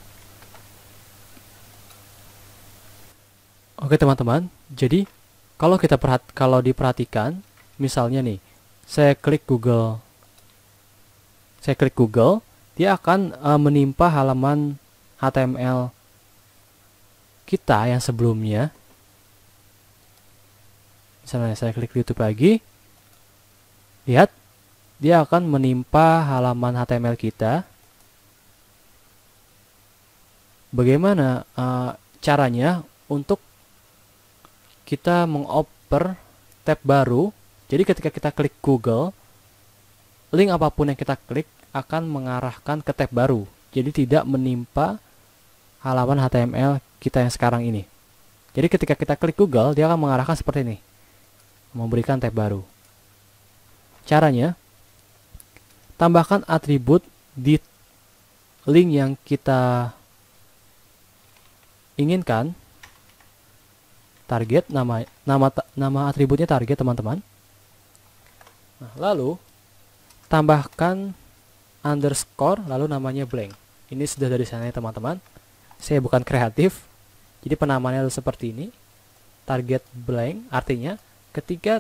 Oke teman-teman, jadi kalau kita perhat kalau diperhatikan, misalnya nih, saya klik Google, saya klik Google, dia akan uh, menimpa halaman HTML kita yang sebelumnya. Misalnya saya klik YouTube lagi, Lihat, dia akan menimpa halaman HTML kita. Bagaimana uh, caranya untuk kita mengoper tab baru? Jadi ketika kita klik Google, link apapun yang kita klik akan mengarahkan ke tab baru. Jadi tidak menimpa halaman HTML kita yang sekarang ini. Jadi ketika kita klik Google, dia akan mengarahkan seperti ini. Memberikan tab baru. Caranya, tambahkan atribut di link yang kita inginkan target nama nama nama atributnya target teman-teman. Nah, lalu tambahkan underscore lalu namanya blank. Ini sudah dari sana ya, teman-teman. Saya bukan kreatif. Jadi penamaannya seperti ini. Target blank artinya ketika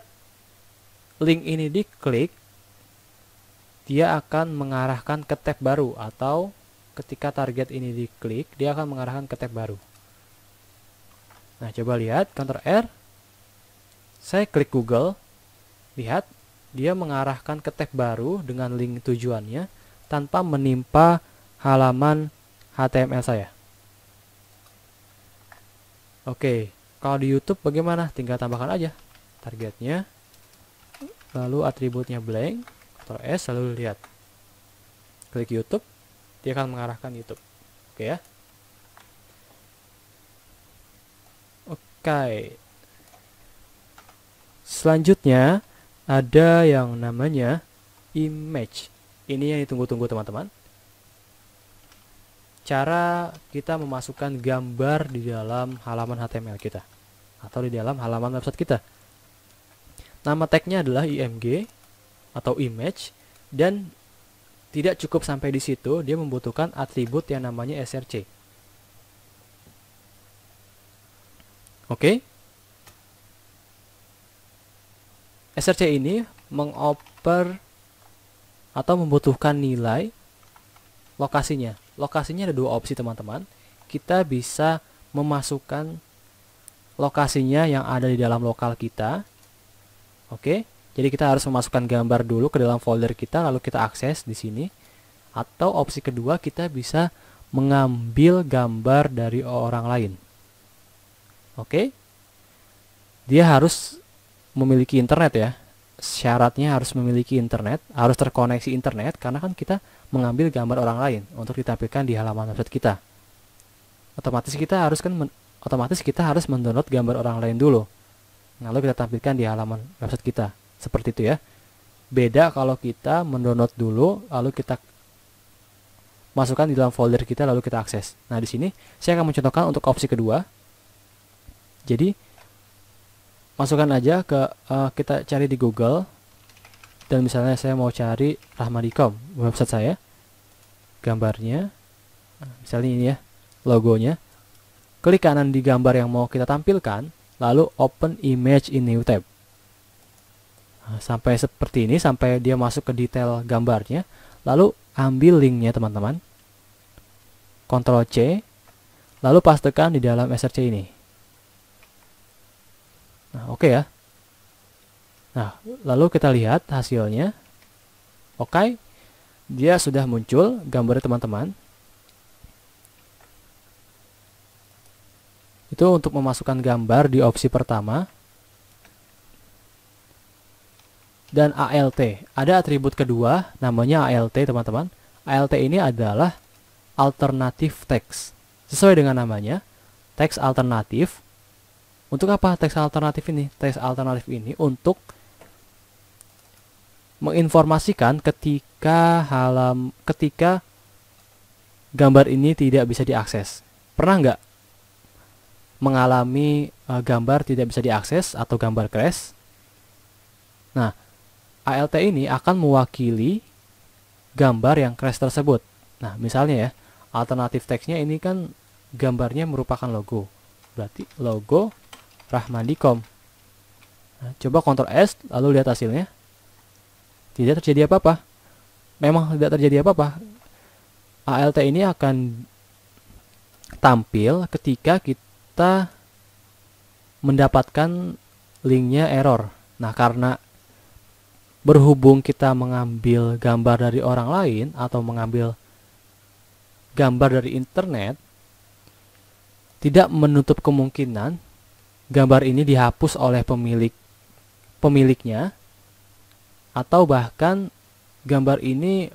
link ini diklik, dia akan mengarahkan ke tab baru atau ketika target ini diklik, dia akan mengarahkan ke tab baru. Nah, coba lihat Ctrl R. Saya klik Google. Lihat, dia mengarahkan ke tab baru dengan link tujuannya tanpa menimpa halaman HTML saya. Oke, kalau di YouTube bagaimana? Tinggal tambahkan aja targetnya lalu atributnya blank atau S lalu lihat klik YouTube dia akan mengarahkan YouTube oke okay, ya oke okay. selanjutnya ada yang namanya image ini yang ditunggu-tunggu teman-teman cara kita memasukkan gambar di dalam halaman HTML kita atau di dalam halaman website kita Nama tagnya adalah img atau image dan tidak cukup sampai di situ, dia membutuhkan atribut yang namanya src. Oke. Okay? SRC ini mengoper atau membutuhkan nilai lokasinya. Lokasinya ada dua opsi teman-teman. Kita bisa memasukkan lokasinya yang ada di dalam lokal kita Oke, jadi kita harus memasukkan gambar dulu ke dalam folder kita lalu kita akses di sini. Atau opsi kedua kita bisa mengambil gambar dari orang lain. Oke. Dia harus memiliki internet ya. Syaratnya harus memiliki internet, harus terkoneksi internet karena kan kita mengambil gambar orang lain untuk ditampilkan di halaman website kita. Otomatis kita harus kan otomatis kita harus mendownload gambar orang lain dulu. Nah, lalu kita tampilkan di halaman website kita seperti itu ya beda kalau kita mendownload dulu lalu kita masukkan di dalam folder kita lalu kita akses nah di sini saya akan mencontohkan untuk opsi kedua jadi masukkan aja ke uh, kita cari di Google dan misalnya saya mau cari Rahmadikom website saya gambarnya misalnya ini ya logonya klik kanan di gambar yang mau kita tampilkan lalu open image in new tab nah, sampai seperti ini sampai dia masuk ke detail gambarnya lalu ambil linknya teman-teman Ctrl C lalu pastekan di dalam SRC ini nah oke okay ya nah lalu kita lihat hasilnya oke okay. dia sudah muncul gambar teman-teman itu untuk memasukkan gambar di opsi pertama dan ALT. Ada atribut kedua namanya ALT teman-teman. ALT ini adalah alternatif teks Sesuai dengan namanya, teks alternatif. Untuk apa teks alternatif ini? Teks alternatif ini untuk menginformasikan ketika halam ketika gambar ini tidak bisa diakses. Pernah nggak mengalami uh, gambar tidak bisa diakses atau gambar crash. Nah, ALT ini akan mewakili gambar yang crash tersebut. Nah, misalnya ya, alternatif teksnya ini kan gambarnya merupakan logo. Berarti logo Rahmandicom. Nah, coba Ctrl S lalu lihat hasilnya. Tidak terjadi apa-apa. Memang tidak terjadi apa-apa. ALT ini akan tampil ketika kita kita mendapatkan linknya error. Nah, karena berhubung kita mengambil gambar dari orang lain atau mengambil gambar dari internet, tidak menutup kemungkinan gambar ini dihapus oleh pemilik pemiliknya atau bahkan gambar ini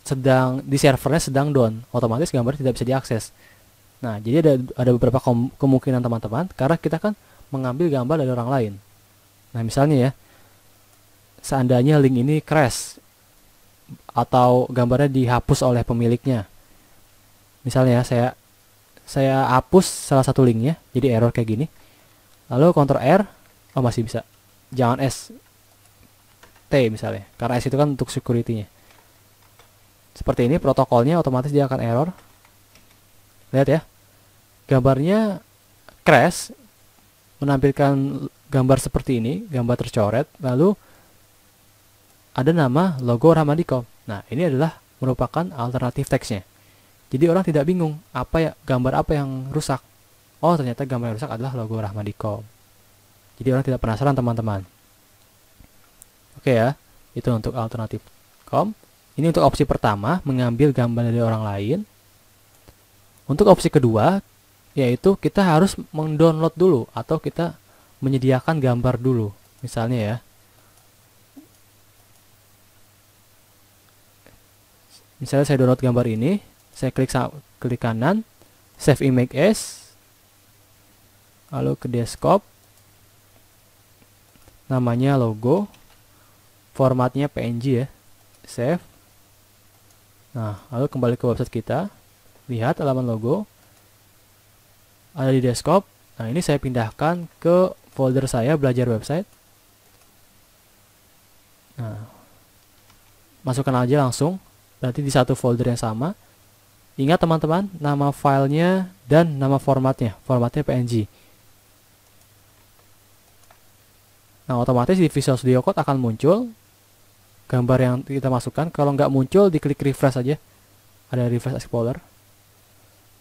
sedang di servernya sedang down, otomatis gambar tidak bisa diakses. Nah, jadi ada ada beberapa kemungkinan teman-teman karena kita kan mengambil gambar dari orang lain. Nah, misalnya ya, seandainya link ini crash atau gambarnya dihapus oleh pemiliknya. Misalnya ya, saya saya hapus salah satu linknya, jadi error kayak gini. Lalu Ctrl R, oh masih bisa. Jangan S, T misalnya, karena S itu kan untuk security-nya. Seperti ini protokolnya otomatis dia akan error. Lihat ya, gambarnya crash menampilkan gambar seperti ini, gambar tercoret, lalu ada nama logo Rahmandicom. Nah, ini adalah merupakan alternatif teksnya. Jadi orang tidak bingung apa ya gambar apa yang rusak. Oh, ternyata gambar yang rusak adalah logo Rahmandicom. Jadi orang tidak penasaran, teman-teman. Oke ya, itu untuk alternatif com. Ini untuk opsi pertama, mengambil gambar dari orang lain. Untuk opsi kedua, yaitu kita harus mendownload dulu atau kita menyediakan gambar dulu misalnya ya misalnya saya download gambar ini saya klik klik kanan save image as lalu ke desktop namanya logo formatnya png ya save nah lalu kembali ke website kita lihat halaman logo ada di desktop. Nah, ini saya pindahkan ke folder saya belajar website. Nah, masukkan aja langsung. Berarti di satu folder yang sama. Ingat teman-teman, nama filenya dan nama formatnya. Formatnya PNG. Nah, otomatis di Visual Studio Code akan muncul gambar yang kita masukkan. Kalau nggak muncul, diklik refresh aja. Ada refresh explorer.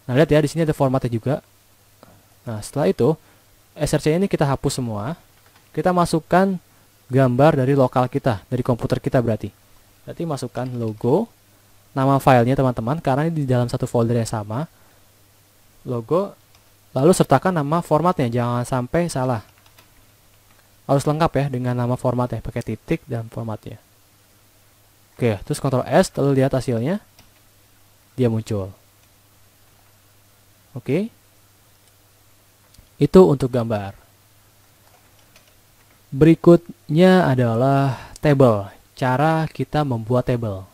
Nah, lihat ya, di sini ada formatnya juga. Nah, setelah itu SRC ini kita hapus semua. Kita masukkan gambar dari lokal kita, dari komputer kita berarti. Berarti masukkan logo, nama filenya teman-teman, karena ini di dalam satu folder yang sama. Logo, lalu sertakan nama formatnya, jangan sampai salah. Harus lengkap ya dengan nama formatnya, pakai titik dan formatnya. Oke, terus Ctrl S, lalu lihat hasilnya. Dia muncul. Oke, itu untuk gambar. Berikutnya adalah table, cara kita membuat table.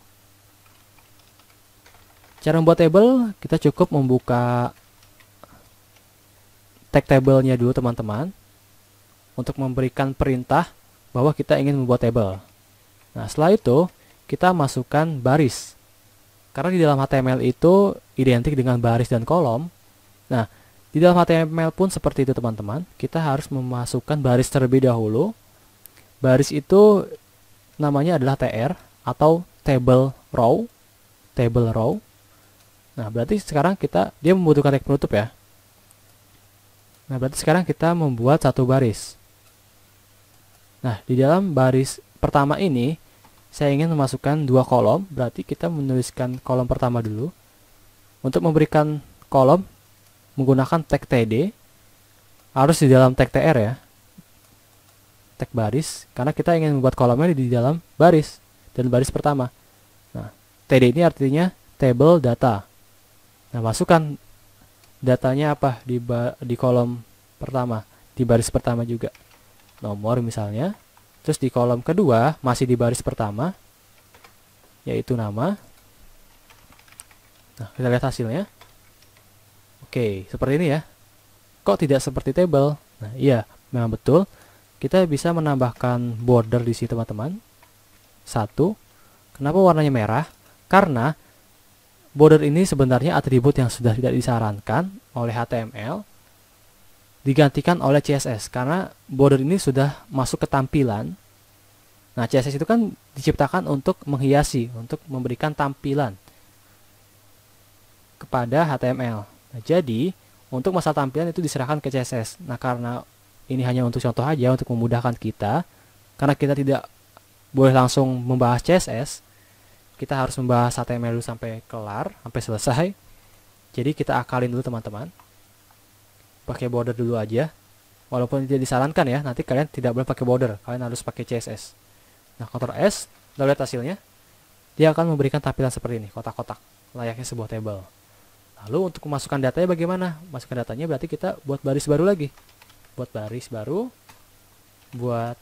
Cara membuat table, kita cukup membuka tag table-nya dulu teman-teman untuk memberikan perintah bahwa kita ingin membuat table. Nah, setelah itu kita masukkan baris. Karena di dalam HTML itu identik dengan baris dan kolom. Nah, di dalam HTML pun seperti itu teman-teman. Kita harus memasukkan baris terlebih dahulu. Baris itu namanya adalah TR atau table row. Table row. Nah, berarti sekarang kita dia membutuhkan tag penutup ya. Nah, berarti sekarang kita membuat satu baris. Nah, di dalam baris pertama ini saya ingin memasukkan dua kolom, berarti kita menuliskan kolom pertama dulu. Untuk memberikan kolom menggunakan tag td harus di dalam tag tr ya tag baris karena kita ingin membuat kolomnya di dalam baris dan baris pertama nah td ini artinya table data nah masukkan datanya apa di di kolom pertama di baris pertama juga nomor misalnya terus di kolom kedua masih di baris pertama yaitu nama nah kita lihat hasilnya Oke, seperti ini ya. Kok tidak seperti table? Nah, iya, memang betul. Kita bisa menambahkan border di sini, teman-teman. Satu. Kenapa warnanya merah? Karena border ini sebenarnya atribut yang sudah tidak disarankan oleh HTML digantikan oleh CSS karena border ini sudah masuk ke tampilan. Nah, CSS itu kan diciptakan untuk menghiasi, untuk memberikan tampilan kepada HTML. Nah, jadi untuk masa tampilan itu diserahkan ke CSS. Nah, karena ini hanya untuk contoh aja untuk memudahkan kita karena kita tidak boleh langsung membahas CSS, kita harus membahas HTML dulu sampai kelar, sampai selesai. Jadi kita akalin dulu teman-teman. Pakai border dulu aja. Walaupun tidak disarankan ya, nanti kalian tidak boleh pakai border, kalian harus pakai CSS. Nah, Ctrl S, kita lihat hasilnya. Dia akan memberikan tampilan seperti ini, kotak-kotak, layaknya sebuah table. Lalu untuk memasukkan datanya bagaimana? Masukkan datanya berarti kita buat baris baru lagi. Buat baris baru, buat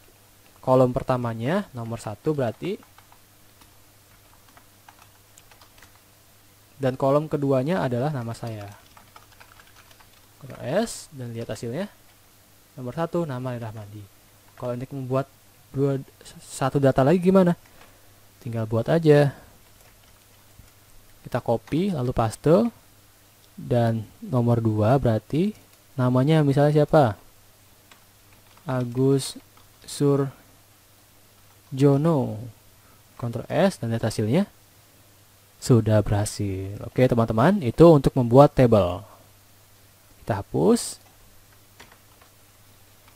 kolom pertamanya nomor satu berarti dan kolom keduanya adalah nama saya. S dan lihat hasilnya. Nomor satu nama Rahmadi. Kalau untuk membuat dua satu data lagi gimana? Tinggal buat aja. Kita copy lalu paste dan nomor 2 berarti namanya misalnya siapa? Agus Surjono. Ctrl S dan lihat hasilnya. Sudah berhasil. Oke, teman-teman, itu untuk membuat table. Kita hapus.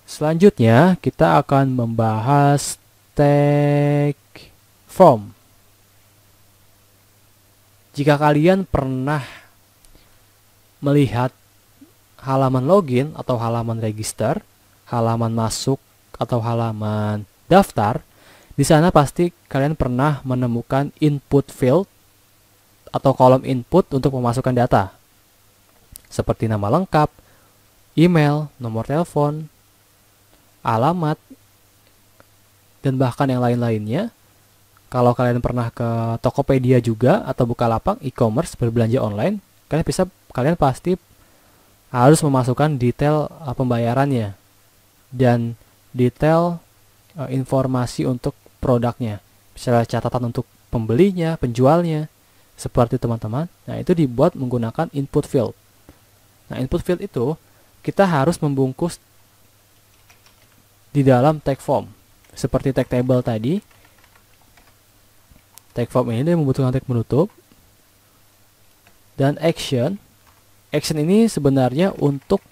Selanjutnya, kita akan membahas tag form. Jika kalian pernah melihat halaman login atau halaman register, halaman masuk atau halaman daftar, di sana pasti kalian pernah menemukan input field atau kolom input untuk memasukkan data. Seperti nama lengkap, email, nomor telepon, alamat, dan bahkan yang lain-lainnya. Kalau kalian pernah ke Tokopedia juga atau Bukalapak e-commerce berbelanja online, kalian bisa kalian pasti harus memasukkan detail uh, pembayarannya dan detail uh, informasi untuk produknya, misalnya catatan untuk pembelinya, penjualnya, seperti teman-teman. Nah, itu dibuat menggunakan input field. Nah, input field itu kita harus membungkus di dalam tag form seperti tag table tadi. Tag form ini membutuhkan tag menutup dan action Action ini sebenarnya untuk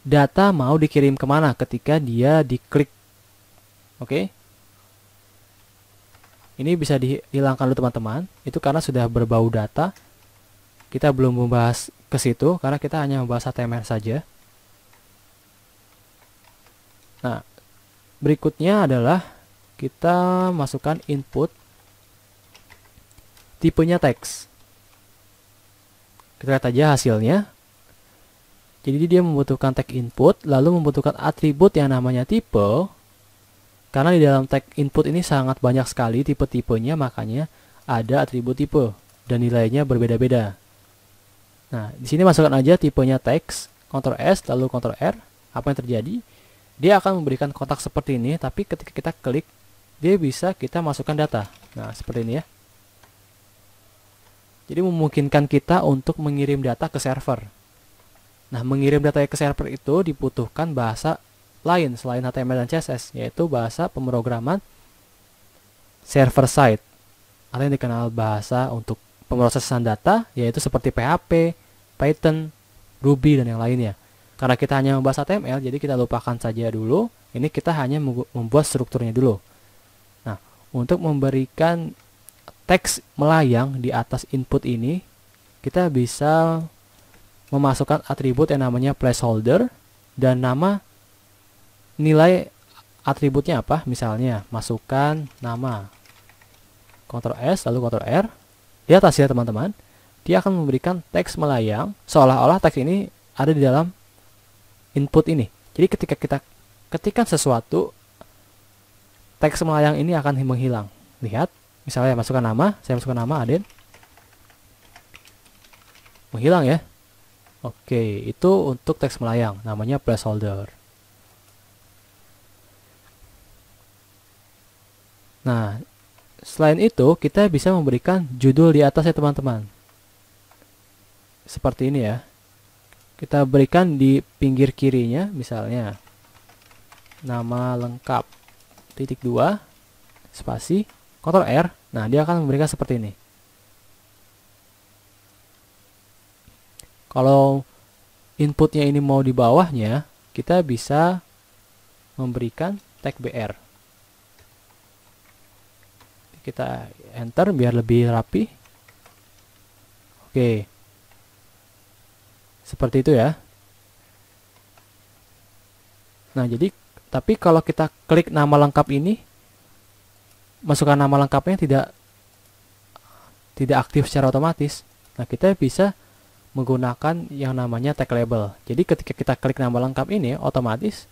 data mau dikirim kemana ketika dia diklik. Oke. Okay? Ini bisa dihilangkan dulu teman-teman. Itu karena sudah berbau data. Kita belum membahas ke situ karena kita hanya membahas HTML saja. Nah, berikutnya adalah kita masukkan input tipenya teks. Kita lihat aja hasilnya. Jadi dia membutuhkan tag input, lalu membutuhkan atribut yang namanya tipe. Karena di dalam tag input ini sangat banyak sekali tipe-tipenya, makanya ada atribut tipe dan nilainya berbeda-beda. Nah, di sini masukkan aja tipenya teks, Ctrl S lalu Ctrl R. Apa yang terjadi? Dia akan memberikan kotak seperti ini, tapi ketika kita klik, dia bisa kita masukkan data. Nah, seperti ini ya. Jadi memungkinkan kita untuk mengirim data ke server. Nah, mengirim data ke server itu dibutuhkan bahasa lain selain HTML dan CSS, yaitu bahasa pemrograman server side atau yang dikenal bahasa untuk pemrosesan data yaitu seperti PHP, Python, Ruby dan yang lainnya. Karena kita hanya membahas HTML, jadi kita lupakan saja dulu. Ini kita hanya membuat strukturnya dulu. Nah, untuk memberikan teks melayang di atas input ini kita bisa memasukkan atribut yang namanya placeholder dan nama nilai atributnya apa misalnya masukkan nama Ctrl S lalu Ctrl R lihat hasilnya teman-teman dia akan memberikan teks melayang seolah-olah teks ini ada di dalam input ini jadi ketika kita ketikkan sesuatu teks melayang ini akan menghilang lihat misalnya masukkan nama saya masukkan nama Aden menghilang ya Oke, itu untuk teks melayang, namanya placeholder. Nah, selain itu kita bisa memberikan judul di atas ya teman-teman. Seperti ini ya. Kita berikan di pinggir kirinya misalnya nama lengkap titik dua spasi Ctrl R, nah dia akan memberikan seperti ini. Kalau inputnya ini mau di bawahnya, kita bisa memberikan tag BR. Kita enter biar lebih rapi. Oke. Seperti itu ya. Nah, jadi tapi kalau kita klik nama lengkap ini, masukkan nama lengkapnya tidak tidak aktif secara otomatis. Nah, kita bisa menggunakan yang namanya tag label. Jadi ketika kita klik nama lengkap ini otomatis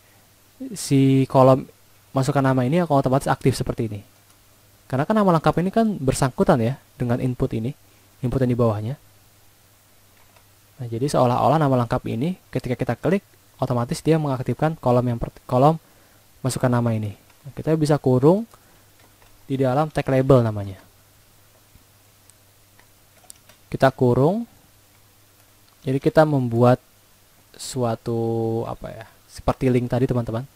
si kolom masukkan nama ini akan otomatis aktif seperti ini. Karena kan nama lengkap ini kan bersangkutan ya dengan input ini, input yang di bawahnya. Nah, jadi seolah-olah nama lengkap ini ketika kita klik otomatis dia mengaktifkan kolom yang kolom masukkan nama ini. Nah, kita bisa kurung di dalam tag label namanya. Kita kurung. Jadi kita membuat suatu apa ya, seperti link tadi teman-teman.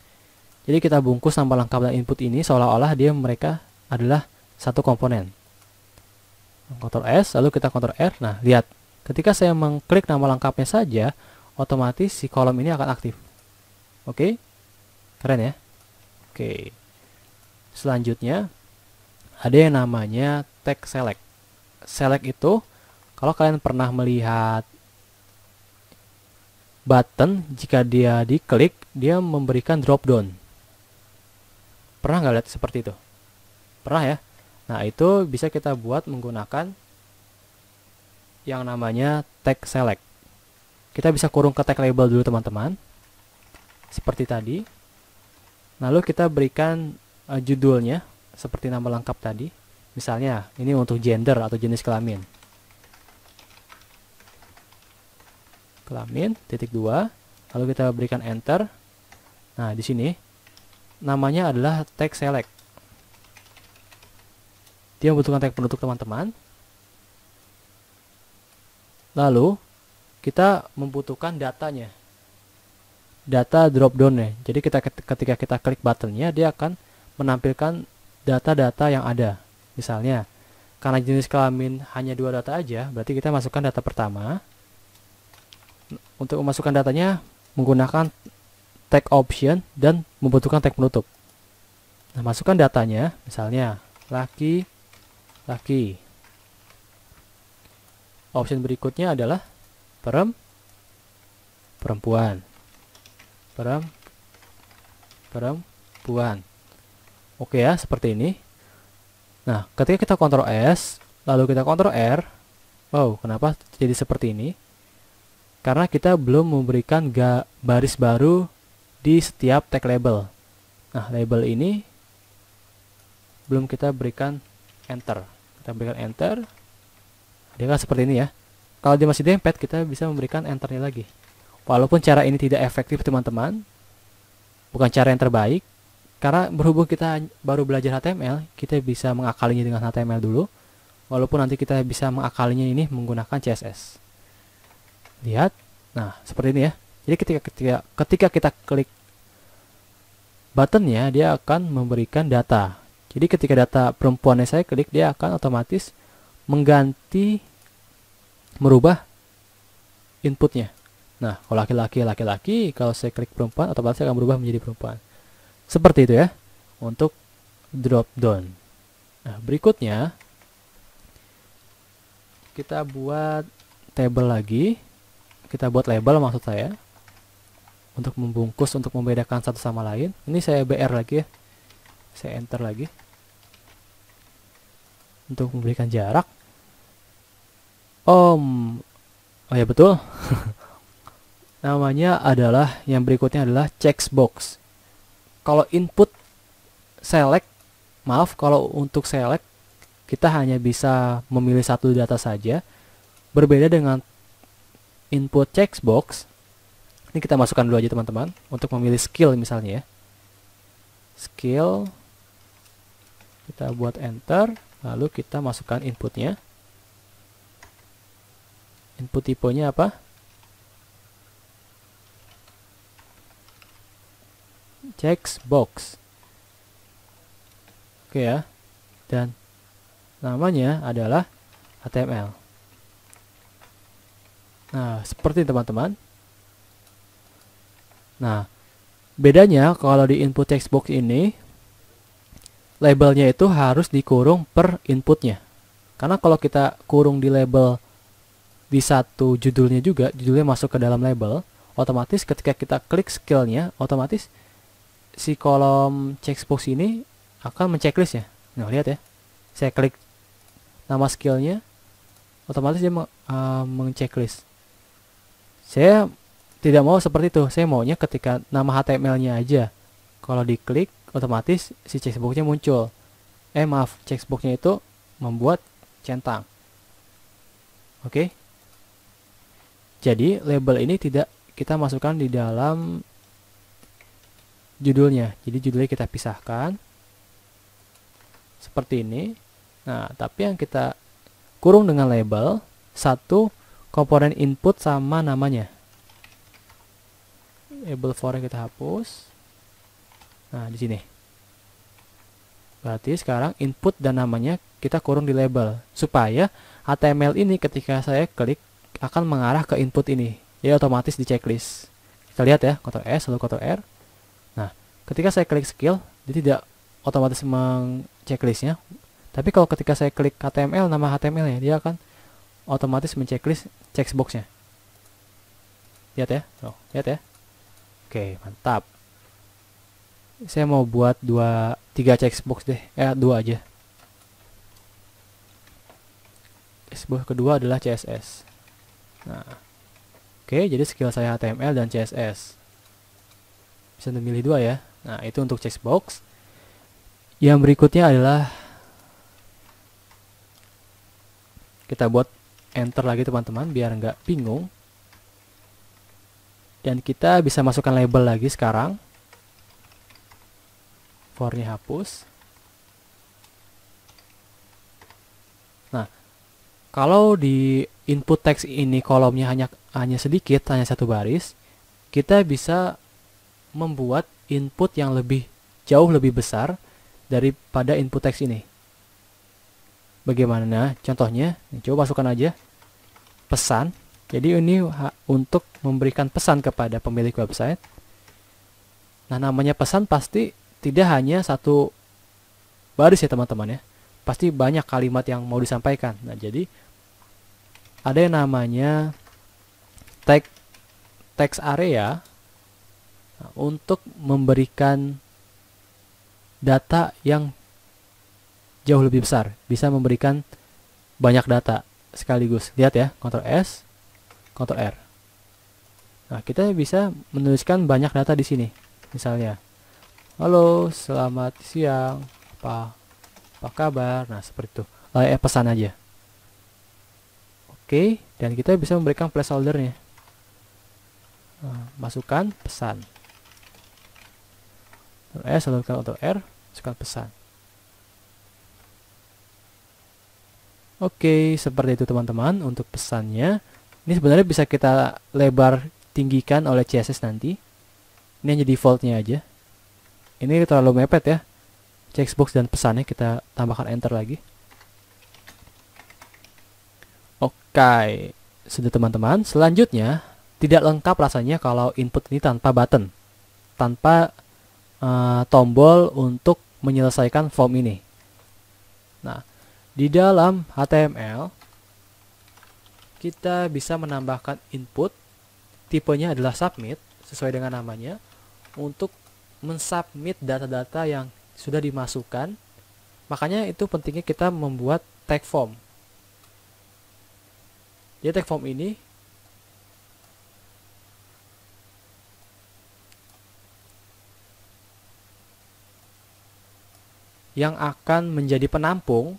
Jadi kita bungkus nama lengkap dan input ini seolah-olah dia mereka adalah satu komponen. Ctrl S, lalu kita Ctrl R. Nah, lihat. Ketika saya mengklik nama lengkapnya saja, otomatis si kolom ini akan aktif. Oke? Keren ya? Oke. Selanjutnya, ada yang namanya tag select. Select itu kalau kalian pernah melihat button jika dia diklik dia memberikan drop down. Pernah nggak lihat seperti itu? Pernah ya? Nah, itu bisa kita buat menggunakan yang namanya tag select. Kita bisa kurung ke tag label dulu teman-teman. Seperti tadi. Lalu kita berikan eh, judulnya seperti nama lengkap tadi. Misalnya, ini untuk gender atau jenis kelamin. Kelamin, titik dua. Lalu kita berikan enter. Nah, di sini namanya adalah tag select. Dia membutuhkan tag penutup teman-teman. Lalu kita membutuhkan datanya. Data drop down -nya. Jadi kita ketika kita klik buttonnya dia akan menampilkan data-data yang ada. Misalnya, karena jenis kelamin hanya dua data aja, berarti kita masukkan data pertama. Untuk memasukkan datanya menggunakan tag option dan membutuhkan tag penutup. Nah, masukkan datanya, misalnya laki, laki. Option berikutnya adalah perem, perempuan, perem, perempuan. Oke ya, seperti ini. Nah, ketika kita kontrol S, lalu kita kontrol R, wow, kenapa jadi seperti ini? Karena kita belum memberikan baris baru di setiap tag label. Nah, label ini belum kita berikan enter. Kita berikan enter. Dia kan seperti ini ya. Kalau dia masih dempet, kita bisa memberikan enternya lagi. Walaupun cara ini tidak efektif teman-teman, bukan cara yang terbaik, karena berhubung kita baru belajar HTML, kita bisa mengakalinya dengan HTML dulu. Walaupun nanti kita bisa mengakalinya ini menggunakan CSS. Lihat. Nah, seperti ini ya. Jadi ketika ketika, ketika kita klik buttonnya, dia akan memberikan data. Jadi ketika data perempuannya saya klik, dia akan otomatis mengganti, merubah inputnya. Nah, kalau laki-laki, laki-laki, kalau saya klik perempuan, otomatis akan berubah menjadi perempuan. Seperti itu ya, untuk drop down. Nah, berikutnya kita buat table lagi. Kita buat label maksud saya. Untuk membungkus, untuk membedakan satu sama lain. Ini saya BR lagi ya. Saya enter lagi. Untuk memberikan jarak. Om. Oh ya betul. Namanya adalah, yang berikutnya adalah checkbox kalau input select maaf kalau untuk select kita hanya bisa memilih satu data saja berbeda dengan input checkbox ini kita masukkan dulu aja teman-teman untuk memilih skill misalnya ya skill kita buat enter lalu kita masukkan inputnya input tipenya apa checks box oke ya dan namanya adalah HTML nah seperti teman-teman nah bedanya kalau di input text box ini labelnya itu harus dikurung per inputnya karena kalau kita kurung di label di satu judulnya juga judulnya masuk ke dalam label otomatis ketika kita klik skillnya otomatis si kolom checkbox ini akan menceklis ya nah lihat ya saya klik nama skillnya otomatis dia uh, saya tidak mau seperti itu saya maunya ketika nama HTML-nya aja kalau diklik otomatis si checkbox-nya muncul eh maaf checkbox-nya itu membuat centang oke okay? jadi label ini tidak kita masukkan di dalam judulnya. Jadi judulnya kita pisahkan seperti ini. Nah, tapi yang kita kurung dengan label satu komponen input sama namanya. Label for kita hapus. Nah, di sini. Berarti sekarang input dan namanya kita kurung di label supaya HTML ini ketika saya klik akan mengarah ke input ini. Ya, otomatis di checklist. Kita lihat ya, Ctrl S lalu Ctrl R ketika saya klik skill dia tidak otomatis checklistnya tapi kalau ketika saya klik HTML nama HTML ya dia akan otomatis menchecklist checkboxnya lihat ya oh, lihat ya oke mantap saya mau buat dua tiga checkbox deh eh dua aja checkbox kedua adalah CSS nah oke jadi skill saya HTML dan CSS bisa memilih dua ya Nah, itu untuk checkbox. Yang berikutnya adalah kita buat enter lagi teman-teman biar nggak bingung. Dan kita bisa masukkan label lagi sekarang. for hapus. Nah, kalau di input text ini kolomnya hanya hanya sedikit, hanya satu baris, kita bisa membuat input yang lebih jauh lebih besar daripada input teks ini. Bagaimana? Contohnya, coba masukkan aja pesan. Jadi ini untuk memberikan pesan kepada pemilik website. Nah, namanya pesan pasti tidak hanya satu baris ya teman-teman ya. Pasti banyak kalimat yang mau disampaikan. Nah, jadi ada yang namanya tag text area untuk memberikan data yang jauh lebih besar, bisa memberikan banyak data sekaligus. Lihat ya, Ctrl S, Ctrl R. Nah, kita bisa menuliskan banyak data di sini. Misalnya, halo, selamat siang, apa, apa kabar? Nah, seperti itu. Lalu eh, pesan aja. Oke, dan kita bisa memberikan placeholdernya. Nah, masukkan pesan. S atau atau R sekali pesan Oke, seperti itu teman-teman untuk pesannya. Ini sebenarnya bisa kita lebar tinggikan oleh CSS nanti. Ini hanya defaultnya aja. Ini terlalu mepet ya. Checkbox dan pesannya kita tambahkan enter lagi. Oke, sudah teman-teman. Selanjutnya, tidak lengkap rasanya kalau input ini tanpa button. Tanpa Eh, tombol untuk menyelesaikan form ini. Nah, di dalam HTML kita bisa menambahkan input tipenya adalah submit sesuai dengan namanya untuk mensubmit data-data yang sudah dimasukkan. Makanya itu pentingnya kita membuat tag form. Jadi tag form ini yang akan menjadi penampung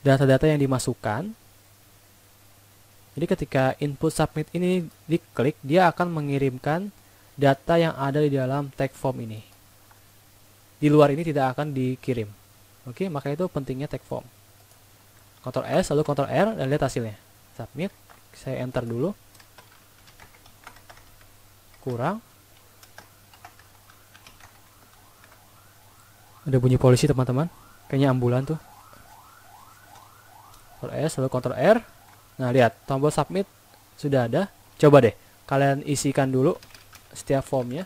data-data yang dimasukkan. Jadi ketika input submit ini diklik, dia akan mengirimkan data yang ada di dalam tag form ini. Di luar ini tidak akan dikirim. Oke, maka itu pentingnya tag form. Ctrl S lalu Ctrl R dan lihat hasilnya. Submit, saya enter dulu. Kurang. Ada bunyi polisi teman-teman. Kayaknya ambulan tuh. Ctrl S lalu Ctrl R. Nah lihat tombol submit sudah ada. Coba deh kalian isikan dulu setiap formnya.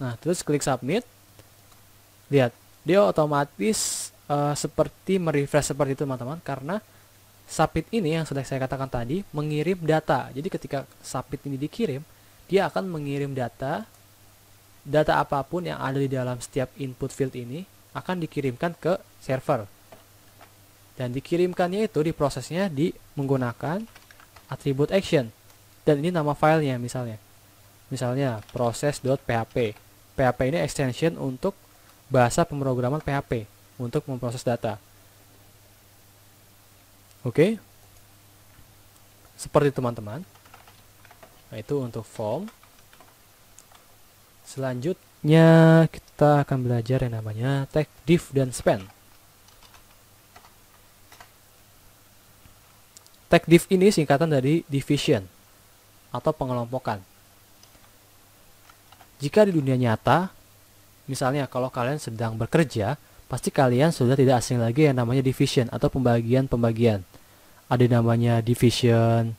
Nah terus klik submit. Lihat dia otomatis uh, seperti merefresh seperti itu teman-teman karena Sapit ini yang sudah saya katakan tadi mengirim data. Jadi ketika sapit ini dikirim, dia akan mengirim data data apapun yang ada di dalam setiap input field ini akan dikirimkan ke server. Dan dikirimkannya itu diprosesnya di menggunakan atribut action. Dan ini nama filenya misalnya. Misalnya proses.php. PHP ini extension untuk bahasa pemrograman PHP untuk memproses data. Oke. Okay. Seperti teman-teman. Nah, itu untuk form. Selanjutnya kita akan belajar yang namanya tag div dan span. Tag div ini singkatan dari division atau pengelompokan. Jika di dunia nyata, misalnya kalau kalian sedang bekerja, pasti kalian sudah tidak asing lagi yang namanya division atau pembagian-pembagian ada namanya division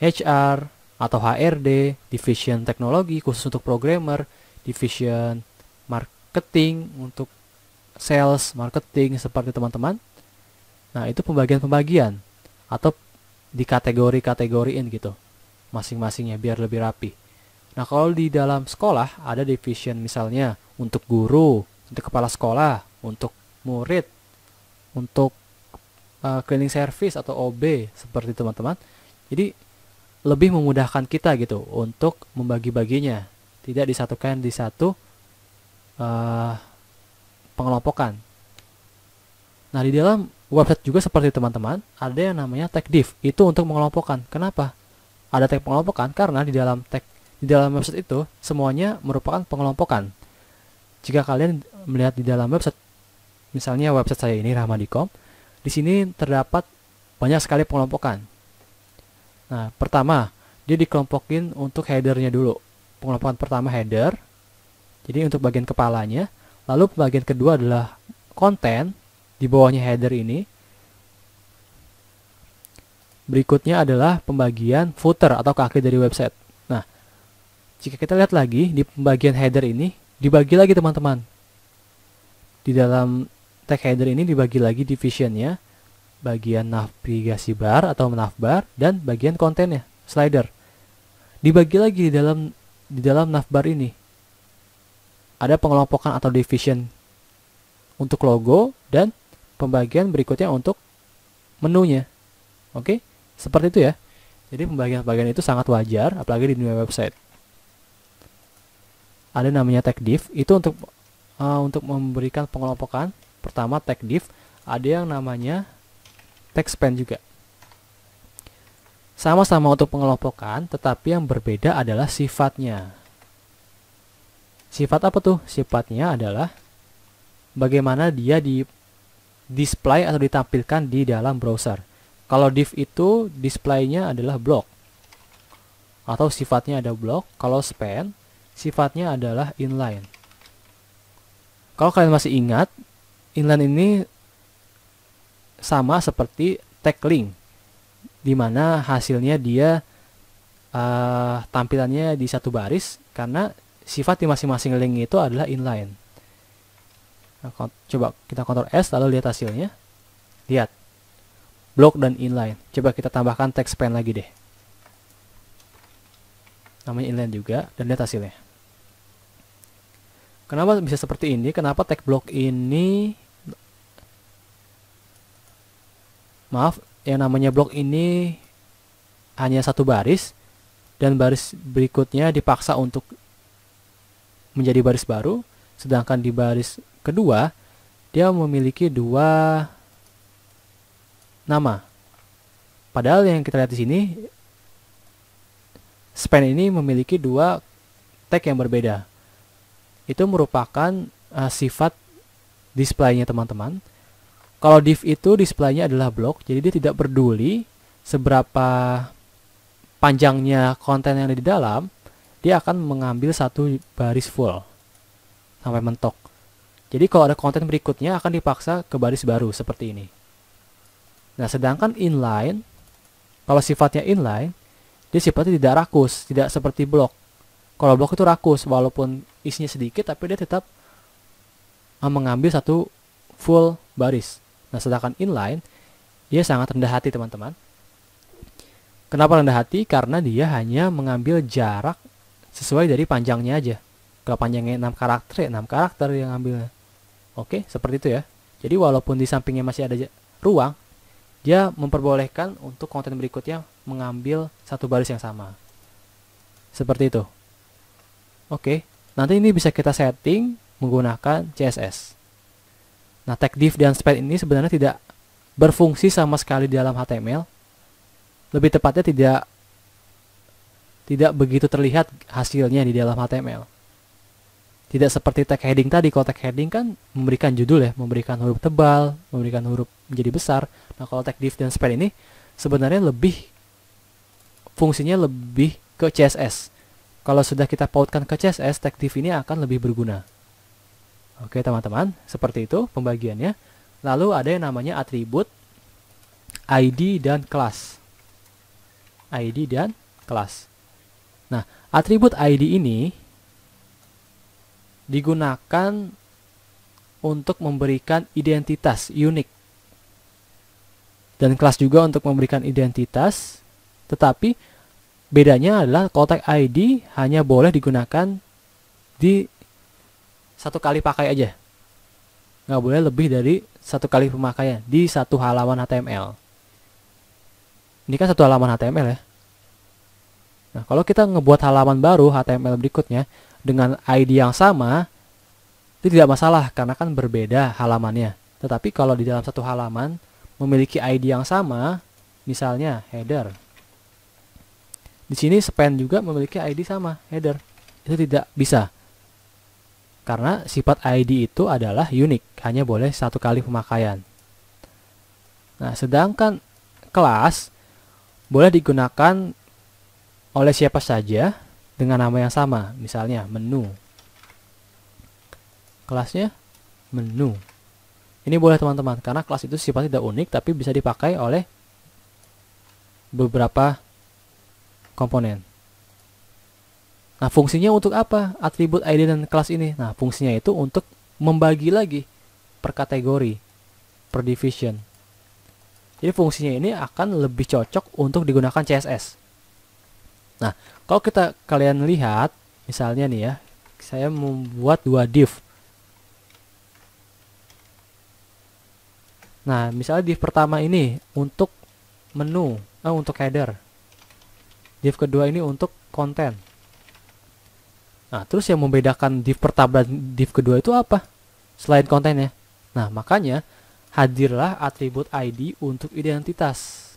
HR atau HRD, division teknologi khusus untuk programmer, division marketing untuk sales, marketing seperti teman-teman. Nah, itu pembagian-pembagian atau di kategori-kategoriin gitu masing-masingnya biar lebih rapi. Nah, kalau di dalam sekolah ada division misalnya untuk guru, untuk kepala sekolah, untuk murid, untuk Eh, cleaning service atau OB seperti teman-teman. Jadi lebih memudahkan kita gitu untuk membagi-baginya, tidak disatukan di satu uh, pengelompokan. Nah, di dalam website juga seperti teman-teman, ada yang namanya tag div. Itu untuk mengelompokkan. Kenapa? Ada tag pengelompokan karena di dalam tag di dalam website itu semuanya merupakan pengelompokan. Jika kalian melihat di dalam website misalnya website saya ini rahmadicom di sini terdapat banyak sekali pengelompokan. Nah, pertama, dia dikelompokin untuk headernya dulu. Pengelompokan pertama header, jadi untuk bagian kepalanya. Lalu bagian kedua adalah konten di bawahnya header ini. Berikutnya adalah pembagian footer atau kaki dari website. Nah, jika kita lihat lagi di pembagian header ini, dibagi lagi teman-teman. Di dalam tag header ini dibagi lagi divisionnya, bagian navigasi bar atau navbar dan bagian kontennya, slider. Dibagi lagi di dalam di dalam navbar ini. Ada pengelompokan atau division untuk logo dan pembagian berikutnya untuk menunya. Oke, seperti itu ya. Jadi pembagian-pembagian itu sangat wajar apalagi di dunia website. Ada namanya tag div itu untuk uh, untuk memberikan pengelompokan Pertama tag div, ada yang namanya tag span juga. Sama-sama untuk pengelompokan, tetapi yang berbeda adalah sifatnya. Sifat apa tuh? Sifatnya adalah bagaimana dia di display atau ditampilkan di dalam browser. Kalau div itu displaynya adalah blok atau sifatnya ada blok Kalau span sifatnya adalah inline. Kalau kalian masih ingat inline ini sama seperti tackling di mana hasilnya dia uh, tampilannya di satu baris karena sifat di masing-masing link itu adalah inline. Nah, coba kita kontrol S lalu lihat hasilnya. Lihat. Block dan inline. Coba kita tambahkan text span lagi deh. Namanya inline juga dan lihat hasilnya. Kenapa bisa seperti ini? Kenapa tag block ini Maaf, yang namanya block ini hanya satu baris dan baris berikutnya dipaksa untuk menjadi baris baru, sedangkan di baris kedua dia memiliki dua nama. Padahal yang kita lihat di sini span ini memiliki dua tag yang berbeda itu merupakan uh, sifat display-nya teman-teman. Kalau div itu display-nya adalah blok, jadi dia tidak peduli seberapa panjangnya konten yang ada di dalam, dia akan mengambil satu baris full sampai mentok. Jadi kalau ada konten berikutnya akan dipaksa ke baris baru seperti ini. Nah, sedangkan inline kalau sifatnya inline, dia sifatnya tidak rakus, tidak seperti blok. Kalau blok itu rakus walaupun isinya sedikit tapi dia tetap ah, mengambil satu full baris. Nah, sedangkan inline dia sangat rendah hati, teman-teman. Kenapa rendah hati? Karena dia hanya mengambil jarak sesuai dari panjangnya aja. Kalau panjangnya 6 karakter, ya 6 karakter yang ambilnya. Oke, seperti itu ya. Jadi walaupun di sampingnya masih ada ruang, dia memperbolehkan untuk konten berikutnya mengambil satu baris yang sama. Seperti itu. Oke, nanti ini bisa kita setting menggunakan CSS. Nah, tag div dan span ini sebenarnya tidak berfungsi sama sekali di dalam HTML. Lebih tepatnya tidak tidak begitu terlihat hasilnya di dalam HTML. Tidak seperti tag heading tadi, kalau tag heading kan memberikan judul ya, memberikan huruf tebal, memberikan huruf menjadi besar. Nah, kalau tag div dan span ini sebenarnya lebih fungsinya lebih ke CSS. Kalau sudah kita pautkan ke CSS, tag div ini akan lebih berguna. Oke teman-teman, seperti itu pembagiannya. Lalu ada yang namanya atribut ID dan kelas. ID dan kelas. Nah, atribut ID ini digunakan untuk memberikan identitas unik. Dan kelas juga untuk memberikan identitas, tetapi Bedanya adalah kotak ID hanya boleh digunakan di satu kali pakai aja. Nggak boleh lebih dari satu kali pemakaian di satu halaman HTML. Ini kan satu halaman HTML ya. Nah, kalau kita ngebuat halaman baru HTML berikutnya dengan ID yang sama, itu tidak masalah karena kan berbeda halamannya. Tetapi kalau di dalam satu halaman memiliki ID yang sama, misalnya header, di sini span juga memiliki ID sama header. Itu tidak bisa. Karena sifat ID itu adalah unik, hanya boleh satu kali pemakaian. Nah, sedangkan kelas boleh digunakan oleh siapa saja dengan nama yang sama, misalnya menu. Kelasnya menu. Ini boleh teman-teman, karena kelas itu sifatnya tidak unik tapi bisa dipakai oleh beberapa komponen. Nah, fungsinya untuk apa? Atribut ID dan kelas ini. Nah, fungsinya itu untuk membagi lagi per kategori, per division. Jadi fungsinya ini akan lebih cocok untuk digunakan CSS. Nah, kalau kita kalian lihat, misalnya nih ya, saya membuat dua div. Nah, misalnya div pertama ini untuk menu, eh, untuk header div kedua ini untuk konten nah terus yang membedakan div pertama dan div kedua itu apa selain kontennya nah makanya hadirlah atribut ID untuk identitas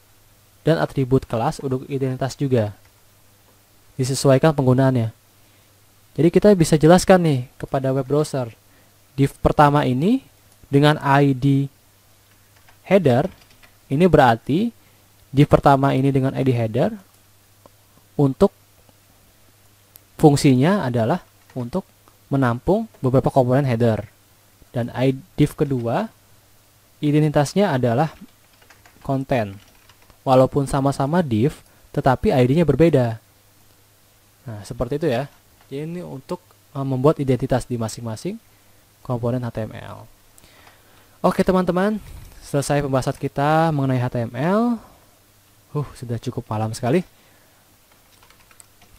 dan atribut kelas untuk identitas juga disesuaikan penggunaannya jadi kita bisa jelaskan nih kepada web browser div pertama ini dengan ID header ini berarti div pertama ini dengan ID header untuk fungsinya adalah untuk menampung beberapa komponen header. Dan div kedua, identitasnya adalah konten. Walaupun sama-sama div, tetapi ID-nya berbeda. Nah, seperti itu ya. Jadi ini untuk eh, membuat identitas di masing-masing komponen HTML. Oke teman-teman, selesai pembahasan kita mengenai HTML. Uh, sudah cukup malam sekali.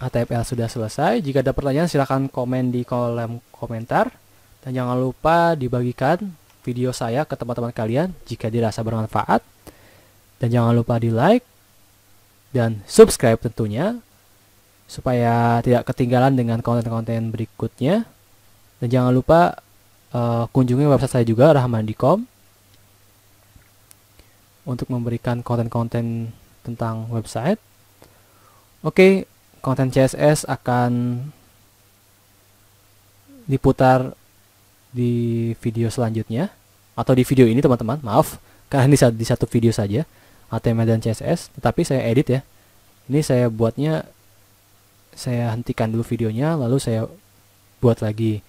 ATPL sudah selesai. Jika ada pertanyaan silahkan komen di kolom komentar. Dan jangan lupa dibagikan video saya ke teman-teman kalian jika dirasa bermanfaat. Dan jangan lupa di like dan subscribe tentunya supaya tidak ketinggalan dengan konten-konten berikutnya. Dan jangan lupa uh, kunjungi website saya juga rahmandi.com untuk memberikan konten-konten tentang website. Oke, konten CSS akan diputar di video selanjutnya atau di video ini teman-teman maaf karena ini di satu video saja HTML dan CSS tetapi saya edit ya ini saya buatnya saya hentikan dulu videonya lalu saya buat lagi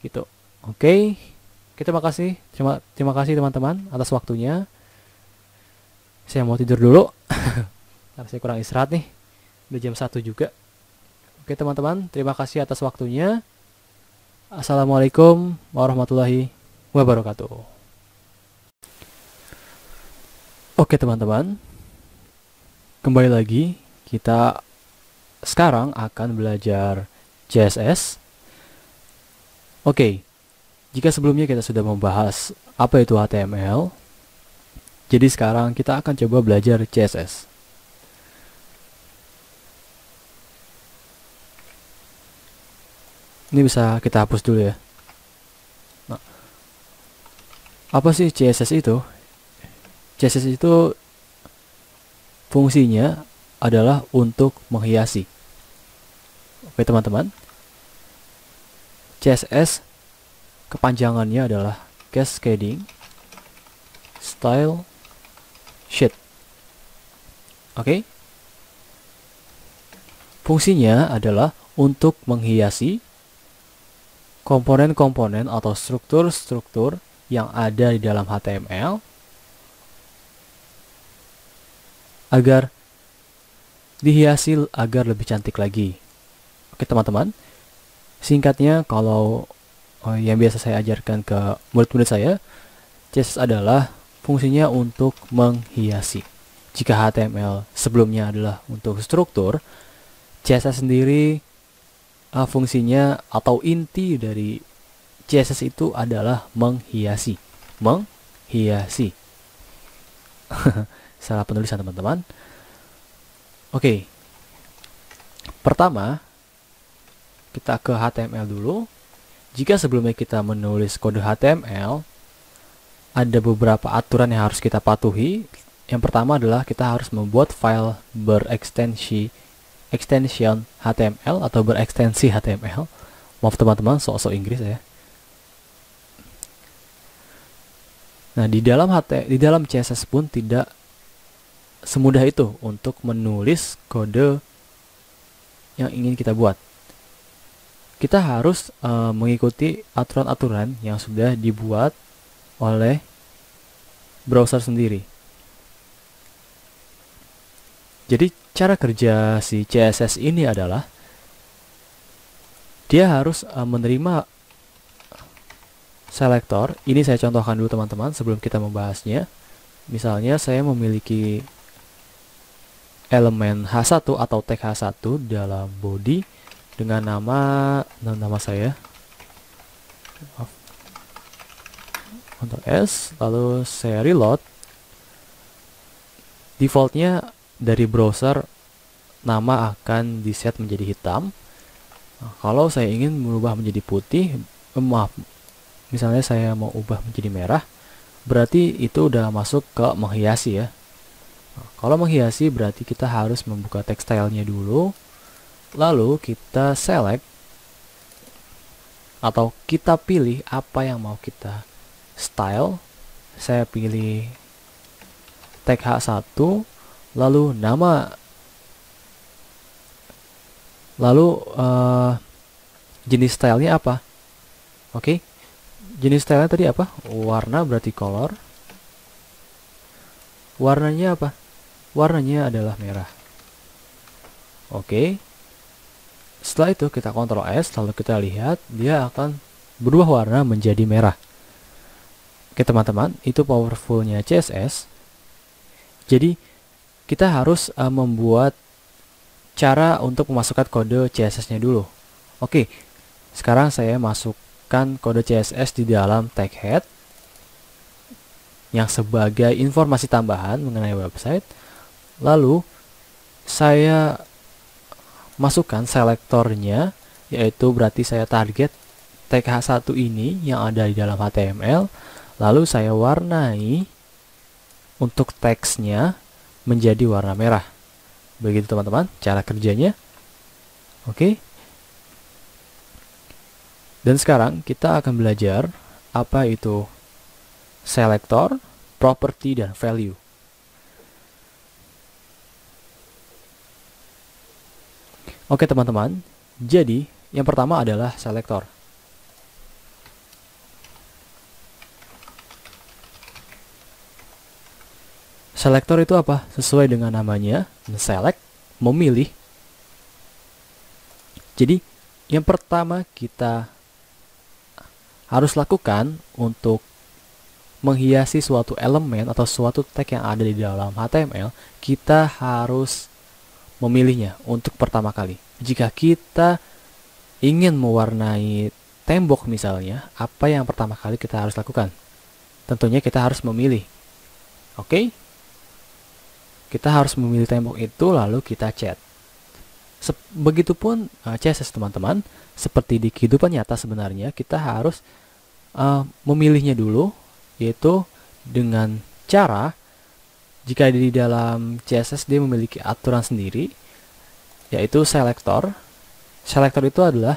gitu oke okay. kita makasih terima terima kasih teman-teman atas waktunya saya mau tidur dulu karena saya kurang istirahat nih Udah jam 1 juga. Oke teman-teman, terima kasih atas waktunya. Assalamualaikum warahmatullahi wabarakatuh. Oke teman-teman, kembali lagi kita sekarang akan belajar CSS. Oke, jika sebelumnya kita sudah membahas apa itu HTML, jadi sekarang kita akan coba belajar CSS. ini bisa kita hapus dulu ya nah, apa sih CSS itu CSS itu fungsinya adalah untuk menghiasi oke teman-teman CSS kepanjangannya adalah cascading style sheet oke fungsinya adalah untuk menghiasi komponen-komponen atau struktur-struktur yang ada di dalam HTML agar dihiasi agar lebih cantik lagi. Oke teman-teman, singkatnya kalau eh, yang biasa saya ajarkan ke murid-murid saya, CSS adalah fungsinya untuk menghiasi. Jika HTML sebelumnya adalah untuk struktur, CSS sendiri uh, fungsinya atau inti dari CSS itu adalah menghiasi. Menghiasi. Salah penulisan teman-teman. Oke. Okay. Pertama, kita ke HTML dulu. Jika sebelumnya kita menulis kode HTML, ada beberapa aturan yang harus kita patuhi. Yang pertama adalah kita harus membuat file berekstensi extension HTML atau berekstensi HTML. Maaf teman-teman, sok-sok Inggris ya. Nah, di dalam HT, di dalam CSS pun tidak semudah itu untuk menulis kode yang ingin kita buat. Kita harus e, mengikuti aturan-aturan yang sudah dibuat oleh browser sendiri. Jadi cara kerja si CSS ini adalah dia harus uh, menerima selector. Ini saya contohkan dulu teman-teman sebelum kita membahasnya. Misalnya saya memiliki elemen H1 atau tag H1 dalam body dengan nama nama saya Ctrl untuk S lalu saya reload defaultnya dari browser nama akan di-set menjadi hitam nah, kalau saya ingin merubah menjadi putih eh, maaf misalnya saya mau ubah menjadi merah berarti itu udah masuk ke menghiasi ya nah, kalau menghiasi berarti kita harus membuka textile-nya dulu lalu kita select atau kita pilih apa yang mau kita style saya pilih tag H1 lalu nama lalu uh, jenis stylenya apa oke okay. jenis stylenya tadi apa warna berarti color warnanya apa warnanya adalah merah oke okay. setelah itu kita kontrol S lalu kita lihat dia akan berubah warna menjadi merah oke okay, teman-teman itu powerfulnya CSS jadi kita harus uh, membuat cara untuk memasukkan kode CSS-nya dulu. Oke, sekarang saya masukkan kode CSS di dalam tag head yang sebagai informasi tambahan mengenai website. Lalu saya masukkan selektornya yaitu berarti saya target tag H1 ini yang ada di dalam HTML lalu saya warnai untuk teksnya menjadi warna merah. Begitu teman-teman, cara kerjanya. Oke. Dan sekarang kita akan belajar apa itu selector, property, dan value. Oke teman-teman, jadi yang pertama adalah selector. Selector itu apa? Sesuai dengan namanya, select, memilih. Jadi, yang pertama kita harus lakukan untuk menghiasi suatu elemen atau suatu tag yang ada di dalam HTML, kita harus memilihnya untuk pertama kali. Jika kita ingin mewarnai tembok misalnya, apa yang pertama kali kita harus lakukan? Tentunya kita harus memilih. Oke? Okay? kita harus memilih tembok itu lalu kita cat. Se Begitupun uh, e, CSS teman-teman, seperti di kehidupan nyata sebenarnya kita harus uh, memilihnya dulu, yaitu dengan cara jika di dalam CSS dia memiliki aturan sendiri, yaitu selector. Selector itu adalah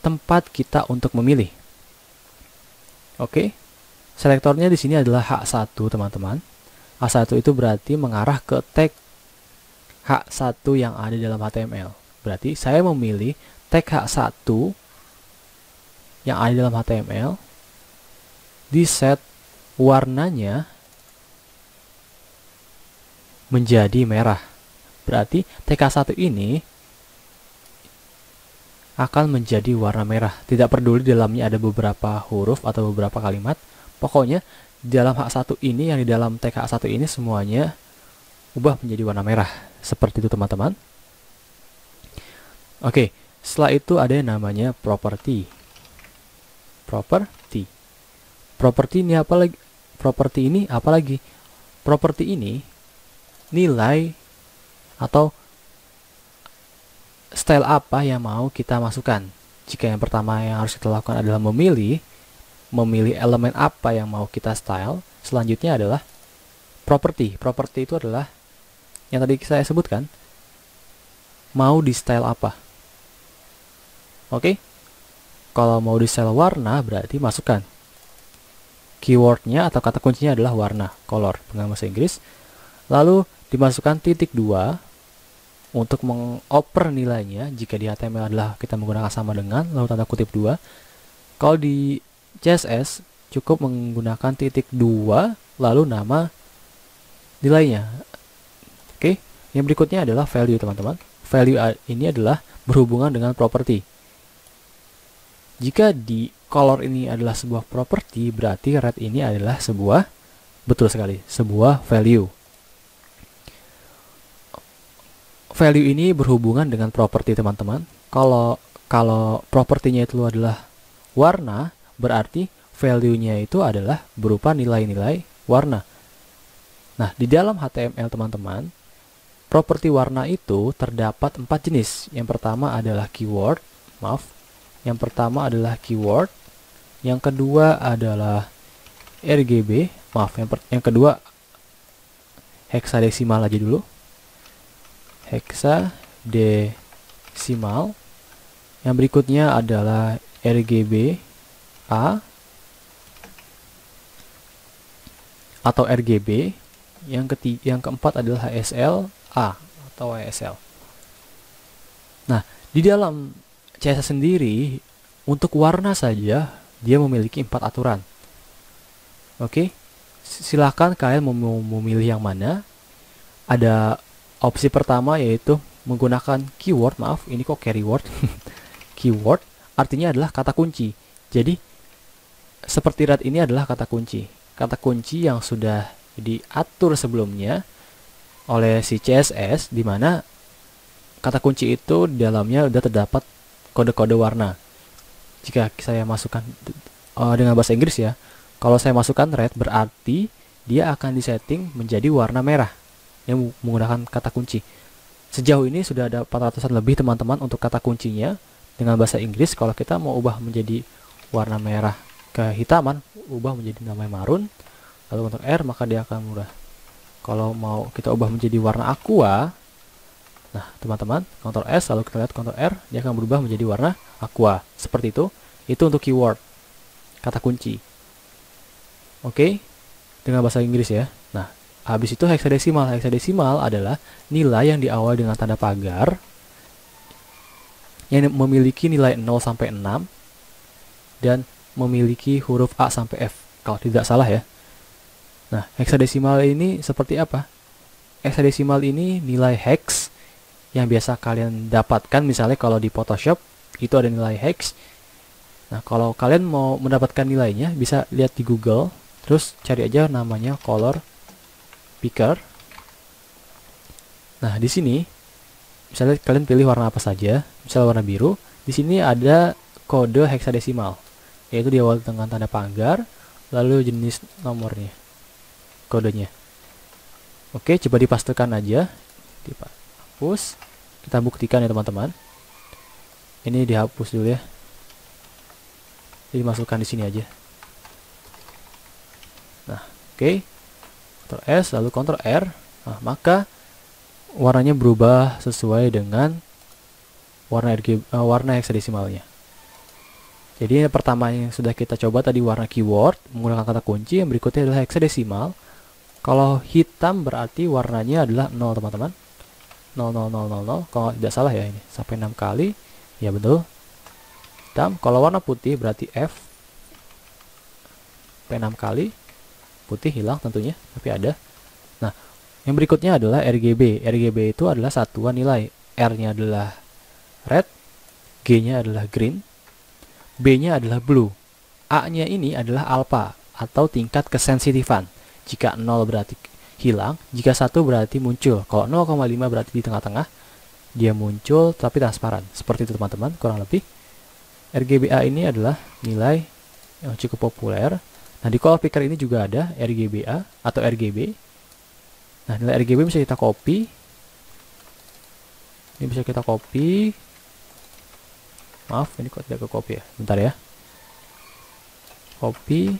tempat kita untuk memilih. Oke, okay? selektornya di sini adalah H1 teman-teman. H1 itu berarti mengarah ke tag H1 yang ada dalam HTML. Berarti saya memilih tag H1 yang ada dalam HTML di set warnanya menjadi merah. Berarti tag h 1 ini akan menjadi warna merah. Tidak peduli dalamnya ada beberapa huruf atau beberapa kalimat. Pokoknya di dalam H1 ini yang di dalam TK satu 1 ini semuanya ubah menjadi warna merah seperti itu teman-teman oke setelah itu ada yang namanya property property property ini apa lagi property ini apa lagi property ini nilai atau style apa yang mau kita masukkan jika yang pertama yang harus kita lakukan adalah memilih memilih elemen apa yang mau kita style. Selanjutnya adalah property. Property itu adalah yang tadi saya sebutkan. Mau di style apa? Oke. Okay? Kalau mau di style warna berarti masukkan keywordnya atau kata kuncinya adalah warna, color, dengan bahasa Inggris. Lalu dimasukkan titik dua untuk mengoper nilainya jika di HTML adalah kita menggunakan sama dengan lalu tanda kutip dua. Kalau di CSS cukup menggunakan titik 2 lalu nama nilainya. Oke, yang berikutnya adalah value teman-teman. Value ini adalah berhubungan dengan properti. Jika di color ini adalah sebuah properti, berarti red ini adalah sebuah betul sekali, sebuah value. Value ini berhubungan dengan properti teman-teman. Kalau kalau propertinya itu adalah warna, berarti value-nya itu adalah berupa nilai-nilai warna. Nah, di dalam HTML teman-teman, properti warna itu terdapat empat jenis. Yang pertama adalah keyword, maaf. Yang pertama adalah keyword. Yang kedua adalah RGB, maaf. Yang, yang kedua heksadesimal aja dulu. Heksadesimal. Yang berikutnya adalah RGB A atau RGB. Yang ketiga, yang keempat adalah HSL A atau HSL. Nah, di dalam CSS sendiri untuk warna saja dia memiliki empat aturan. Oke, silahkan kalian mem memilih yang mana. Ada opsi pertama yaitu menggunakan keyword, maaf, ini kok carry word, keyword artinya adalah kata kunci. Jadi seperti rat ini adalah kata kunci. Kata kunci yang sudah diatur sebelumnya oleh si CSS di mana kata kunci itu di dalamnya sudah terdapat kode-kode warna. Jika saya masukkan uh, dengan bahasa Inggris ya, kalau saya masukkan red berarti dia akan disetting menjadi warna merah yang menggunakan kata kunci. Sejauh ini sudah ada 400-an lebih teman-teman untuk kata kuncinya dengan bahasa Inggris kalau kita mau ubah menjadi warna merah kehitaman ubah menjadi nama marun lalu untuk R maka dia akan murah kalau mau kita ubah menjadi warna aqua nah teman-teman Ctrl S lalu kita lihat kontrol R dia akan berubah menjadi warna aqua seperti itu itu untuk keyword kata kunci oke okay? dengan bahasa Inggris ya nah habis itu heksadesimal heksadesimal adalah nilai yang diawali dengan tanda pagar yang memiliki nilai 0 sampai 6 dan memiliki huruf A sampai F, kalau tidak salah ya. Nah, heksadesimal ini seperti apa? Heksadesimal ini nilai hex yang biasa kalian dapatkan misalnya kalau di Photoshop itu ada nilai hex. Nah, kalau kalian mau mendapatkan nilainya bisa lihat di Google, terus cari aja namanya color picker. Nah, di sini misalnya kalian pilih warna apa saja, misalnya warna biru, di sini ada kode heksadesimal yaitu diawali dengan tanda pagar, lalu jenis nomornya, kodenya. Oke, coba dipastikan aja. dihapus Kita buktikan ya teman-teman. Ini dihapus dulu ya. Jadi masukkan di sini aja. Nah, oke. Okay. Ctrl S lalu Ctrl R. Nah, maka warnanya berubah sesuai dengan warna RGB, uh, eh, warna hexadesimalnya jadi yang pertama yang sudah kita coba tadi warna keyword menggunakan kata kunci, yang berikutnya adalah hexadesimal. Kalau hitam berarti warnanya adalah 0 teman-teman. 0 0 0 0 0 kalau tidak salah ya ini sampai 6 kali. Ya betul. Hitam. Kalau warna putih berarti F sampai 6 kali. Putih hilang tentunya, tapi ada. Nah, yang berikutnya adalah RGB. RGB itu adalah satuan nilai. R-nya adalah red, G-nya adalah green, B-nya adalah blue. A-nya ini adalah alpha atau tingkat kesensitifan. Jika 0 berarti hilang, jika 1 berarti muncul. Kalau 0,5 berarti di tengah-tengah, dia muncul tapi transparan. Seperti itu teman-teman, kurang lebih. RGBA ini adalah nilai yang eh, cukup populer. Nah, di call picker ini juga ada RGBA atau RGB. Nah, nilai RGB bisa kita copy. Ini bisa kita copy, maaf ini kok tidak ke copy ya bentar ya copy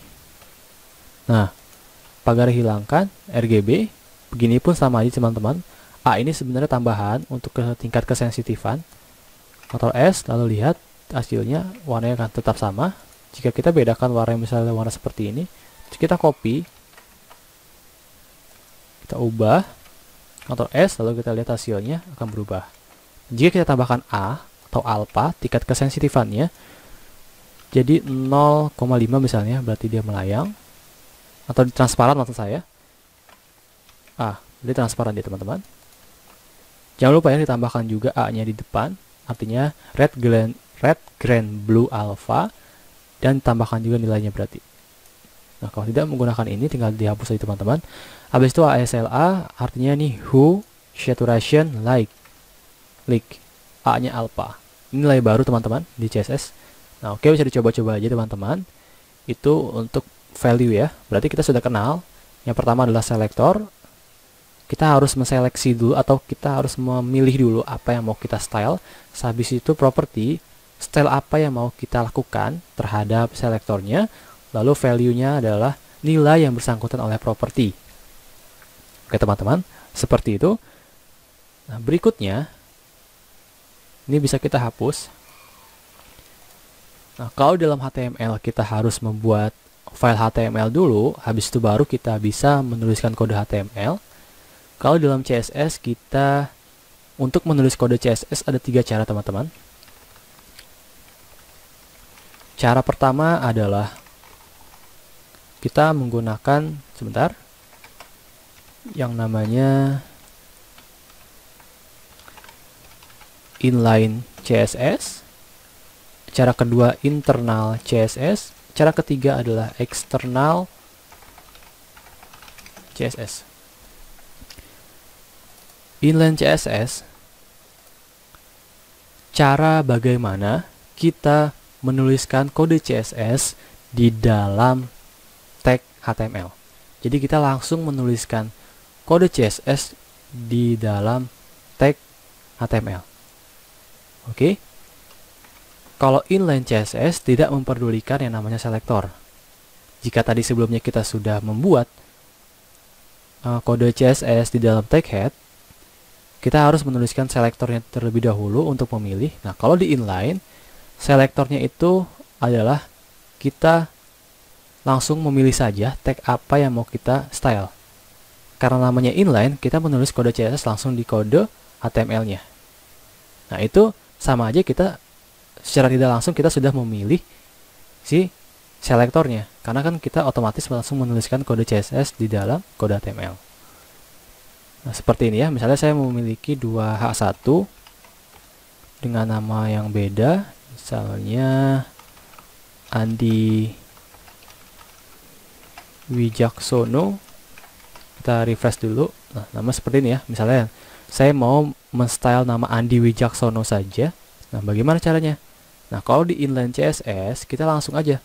nah pagar hilangkan RGB begini pun sama aja teman-teman A ini sebenarnya tambahan untuk ke tingkat kesensitifan kontrol S lalu lihat hasilnya warnanya akan tetap sama jika kita bedakan warna misalnya warna seperti ini kita copy kita ubah kontrol S lalu kita lihat hasilnya akan berubah jika kita tambahkan A atau alpha, tingkat kesensitifannya. Jadi 0,5 misalnya, berarti dia melayang. Atau transparan maksud saya. Ah, jadi transparan dia teman-teman. Jangan lupa ya ditambahkan juga A-nya di depan, artinya red green red grand blue alpha dan tambahkan juga nilainya berarti. Nah, kalau tidak menggunakan ini tinggal dihapus aja teman-teman. Habis itu ASLA artinya nih who saturation like like A-nya alpha nilai baru teman-teman di CSS nah oke okay, bisa dicoba-coba aja teman-teman itu untuk value ya berarti kita sudah kenal yang pertama adalah selector kita harus menseleksi dulu atau kita harus memilih dulu apa yang mau kita style sehabis itu property style apa yang mau kita lakukan terhadap selektornya lalu value-nya adalah nilai yang bersangkutan oleh property oke teman-teman seperti itu nah berikutnya ini bisa kita hapus. Nah, kalau dalam HTML kita harus membuat file HTML dulu, habis itu baru kita bisa menuliskan kode HTML. Kalau dalam CSS kita untuk menulis kode CSS ada tiga cara teman-teman. Cara pertama adalah kita menggunakan sebentar yang namanya inline CSS, cara kedua internal CSS, cara ketiga adalah eksternal CSS. Inline CSS, cara bagaimana kita menuliskan kode CSS di dalam tag HTML. Jadi kita langsung menuliskan kode CSS di dalam tag HTML. Oke. Okay? Kalau inline CSS tidak memperdulikan yang namanya selektor. Jika tadi sebelumnya kita sudah membuat uh, kode CSS di dalam tag head, kita harus menuliskan selektornya terlebih dahulu untuk memilih. Nah, kalau di inline, selektornya itu adalah kita langsung memilih saja tag apa yang mau kita style. Karena namanya inline, kita menulis kode CSS langsung di kode HTML-nya. Nah, itu sama aja kita secara tidak langsung kita sudah memilih si selektornya karena kan kita otomatis langsung menuliskan kode CSS di dalam kode HTML nah seperti ini ya misalnya saya memiliki dua H1 dengan nama yang beda misalnya Andi Wijaksono kita refresh dulu nah nama seperti ini ya misalnya saya mau menstyle nama Andi Wijaksono saja. Nah, bagaimana caranya? Nah, kalau di inline CSS, kita langsung aja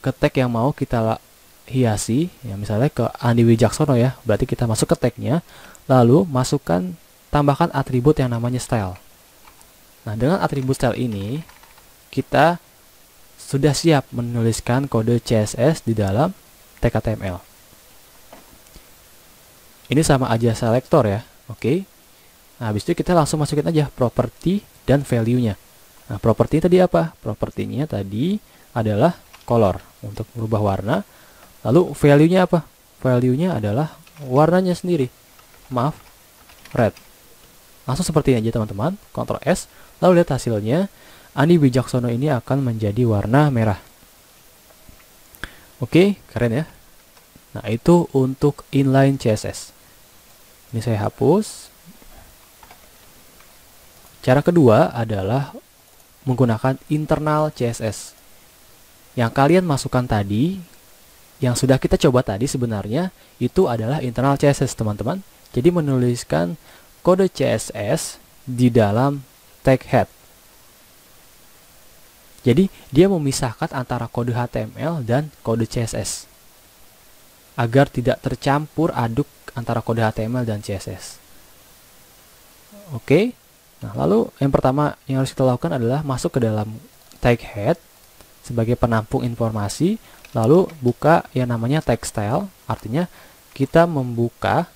ke tag yang mau kita hiasi, ya misalnya ke Andi Wijaksono ya. Berarti kita masuk ke tagnya, lalu masukkan tambahkan atribut yang namanya style. Nah, dengan atribut style ini, kita sudah siap menuliskan kode CSS di dalam tag HTML. Ini sama aja selector ya, oke. Okay? Nah, habis itu kita langsung masukin aja property dan value-nya. Nah, property tadi apa? Propertinya tadi adalah color untuk merubah warna. Lalu value-nya apa? Value-nya adalah warnanya sendiri. Maaf, red. Langsung seperti ini aja teman-teman, Ctrl S, lalu lihat hasilnya. Andi Wijaksono ini akan menjadi warna merah. Oke, keren ya. Nah, itu untuk inline CSS. Ini saya hapus. Cara kedua adalah menggunakan internal CSS. Yang kalian masukkan tadi, yang sudah kita coba tadi sebenarnya itu adalah internal CSS teman-teman. Jadi menuliskan kode CSS di dalam tag head. Jadi dia memisahkan antara kode HTML dan kode CSS agar tidak tercampur aduk antara kode HTML dan CSS. Oke. Okay. Nah, lalu yang pertama yang harus kita lakukan adalah masuk ke dalam tag head sebagai penampung informasi, lalu buka yang namanya tag style artinya kita membuka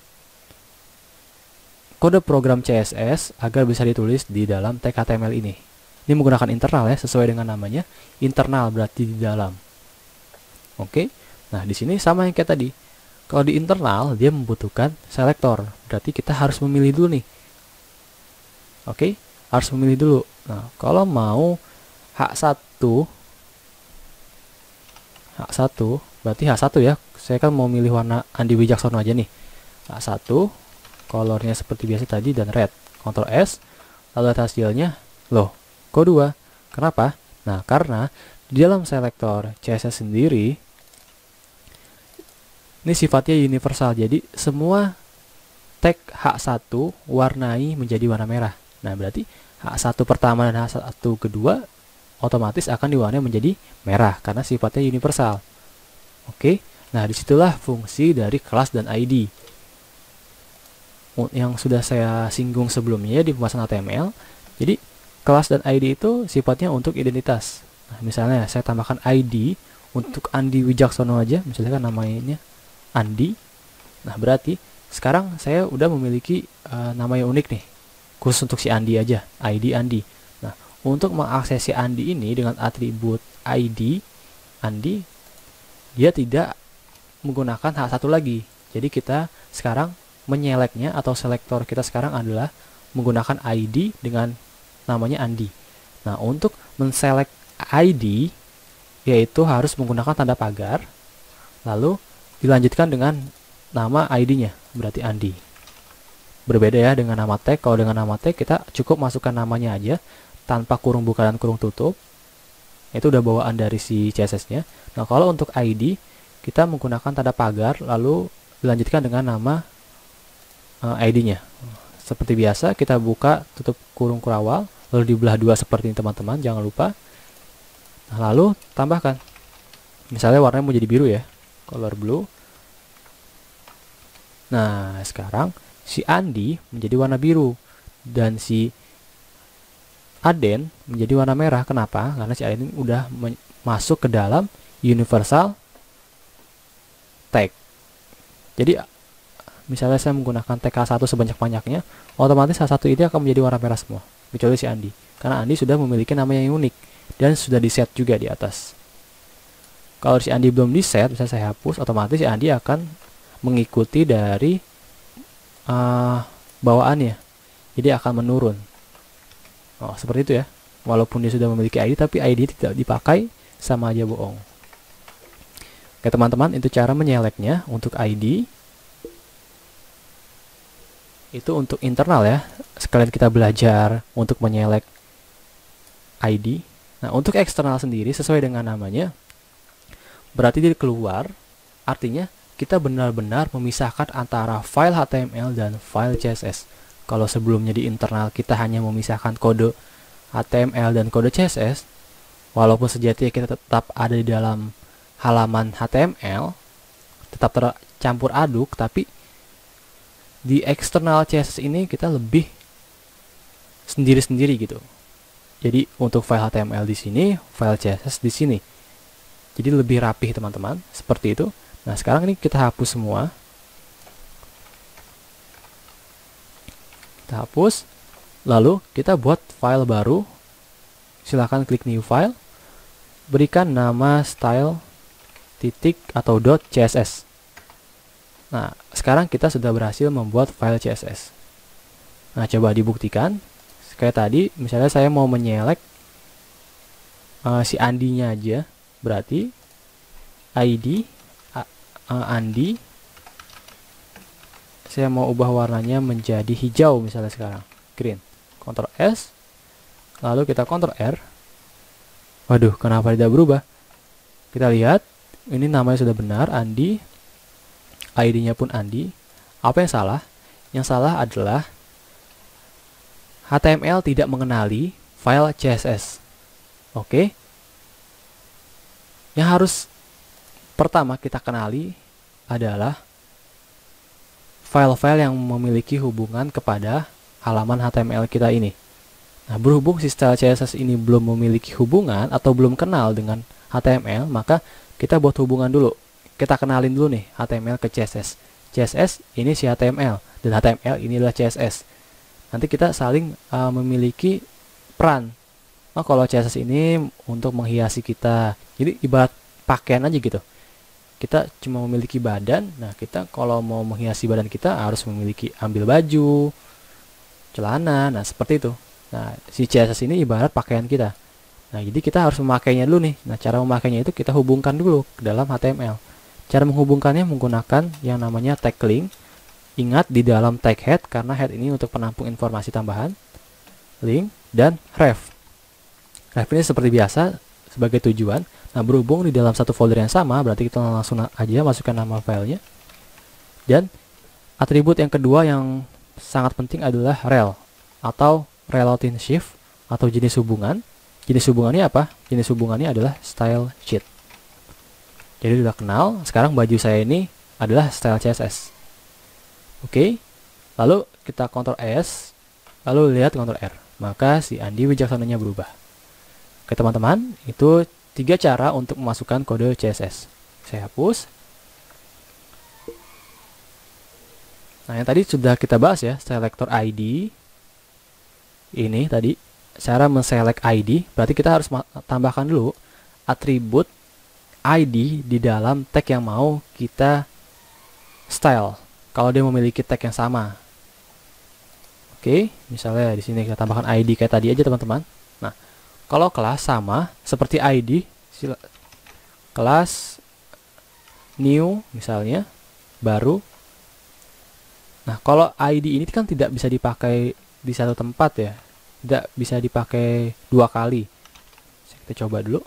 kode program CSS agar bisa ditulis di dalam tag HTML ini. Ini menggunakan internal ya, sesuai dengan namanya. Internal berarti di dalam. Oke. Nah, di sini sama yang kayak tadi. Kalau di internal dia membutuhkan selector Berarti kita harus memilih dulu nih oke okay? harus memilih dulu nah kalau mau H1 H1 berarti H1 ya saya kan mau milih warna Andi Wijaksono aja nih H1 kolornya seperti biasa tadi dan red Ctrl S lalu atas hasilnya loh kok dua kenapa nah karena di dalam selektor CSS sendiri ini sifatnya universal jadi semua tag H1 warnai menjadi warna merah Nah, berarti H1 pertama dan H1 kedua otomatis akan diwarnai menjadi merah karena sifatnya universal. Oke, nah disitulah fungsi dari kelas dan ID. Yang sudah saya singgung sebelumnya di pembahasan HTML, jadi kelas dan ID itu sifatnya untuk identitas. Nah, misalnya saya tambahkan ID untuk Andi Wijaksono aja, misalnya kan namanya Andi. Nah, berarti sekarang saya udah memiliki uh, eh, nama yang unik nih khusus untuk si Andi aja, ID Andi. Nah, untuk mengakses si Andi ini dengan atribut ID Andi, dia tidak menggunakan hak satu lagi. Jadi kita sekarang menyeleknya atau selektor kita sekarang adalah menggunakan ID dengan namanya Andi. Nah, untuk menselek ID yaitu harus menggunakan tanda pagar lalu dilanjutkan dengan nama ID-nya berarti Andi berbeda ya dengan nama tag kalau dengan nama tag kita cukup masukkan namanya aja tanpa kurung buka dan kurung tutup itu udah bawaan dari si CSS nya nah kalau untuk ID kita menggunakan tanda pagar lalu dilanjutkan dengan nama uh, eh, ID nya seperti biasa kita buka tutup kurung kurawal lalu dibelah dua seperti ini teman-teman jangan lupa nah, lalu tambahkan misalnya warnanya mau jadi biru ya color blue nah sekarang si Andi menjadi warna biru dan si Aden menjadi warna merah. Kenapa? Karena si Aden udah masuk ke dalam universal tag. Jadi misalnya saya menggunakan TK1 sebanyak-banyaknya, otomatis salah satu ini akan menjadi warna merah semua, kecuali si Andi. Karena Andi sudah memiliki nama yang unik dan sudah di-set juga di atas. Kalau si Andi belum di-set, bisa saya hapus, otomatis si Andi akan mengikuti dari uh, eh, bawaannya jadi akan menurun oh seperti itu ya walaupun dia sudah memiliki ID tapi ID tidak dipakai sama aja bohong oke teman-teman itu cara menyeleknya untuk ID itu untuk internal ya sekalian kita belajar untuk menyelek ID nah untuk eksternal sendiri sesuai dengan namanya berarti dia keluar artinya kita benar-benar memisahkan antara file HTML dan file CSS. Kalau sebelumnya di internal kita hanya memisahkan kode HTML dan kode CSS, walaupun sejatinya kita tetap ada di dalam halaman HTML, tetap tercampur aduk, tapi di eksternal CSS ini kita lebih sendiri-sendiri gitu. Jadi untuk file HTML di sini, file CSS di sini. Jadi lebih rapih teman-teman, seperti itu. Nah, sekarang ini kita hapus semua. Kita hapus. Lalu kita buat file baru. Silahkan klik new file. Berikan nama style titik atau dot .css. Nah, sekarang kita sudah berhasil membuat file CSS. Nah, coba dibuktikan. Kayak tadi, misalnya saya mau menyelek uh, si Andinya aja. Berarti ID uh, Andi saya mau ubah warnanya menjadi hijau misalnya sekarang green Ctrl S lalu kita Ctrl R waduh kenapa tidak berubah kita lihat ini namanya sudah benar Andi ID-nya pun Andi apa yang salah yang salah adalah HTML tidak mengenali file CSS oke okay? yang harus pertama kita kenali adalah file-file yang memiliki hubungan kepada halaman HTML kita ini. Nah, berhubung si style CSS ini belum memiliki hubungan atau belum kenal dengan HTML, maka kita buat hubungan dulu. Kita kenalin dulu nih HTML ke CSS. CSS ini si HTML dan HTML inilah CSS. Nanti kita saling uh, memiliki peran. Nah, kalau CSS ini untuk menghiasi kita. Jadi ibarat pakaian aja gitu kita cuma memiliki badan nah kita kalau mau menghiasi badan kita harus memiliki ambil baju celana nah seperti itu nah si CSS ini ibarat pakaian kita nah jadi kita harus memakainya dulu nih nah cara memakainya itu kita hubungkan dulu ke dalam HTML cara menghubungkannya menggunakan yang namanya tag link ingat di dalam tag head karena head ini untuk penampung informasi tambahan link dan ref ref ini seperti biasa sebagai tujuan Nah berhubung di dalam satu folder yang sama berarti kita langsung aja masukkan nama filenya. Dan atribut yang kedua yang sangat penting adalah rel atau relative shift atau jenis hubungan. Jenis hubungannya apa? Jenis hubungannya adalah style sheet. Jadi sudah kenal, sekarang baju saya ini adalah style CSS. Oke, lalu kita kontrol S, lalu lihat kontrol R. Maka si Andi Wijaksananya berubah. Oke teman-teman, itu Tiga cara untuk memasukkan kode CSS. Saya hapus. Nah, yang tadi sudah kita bahas ya, selector ID. Ini tadi cara menselect ID, berarti kita harus tambahkan dulu atribut ID di dalam tag yang mau kita style. Kalau dia memiliki tag yang sama, Oke, misalnya di sini kita tambahkan ID kayak tadi aja teman-teman. Kalau kelas sama seperti ID sila, kelas new misalnya baru. Nah, kalau ID ini kan tidak bisa dipakai di satu tempat ya. Tidak bisa dipakai dua kali. Kita coba dulu.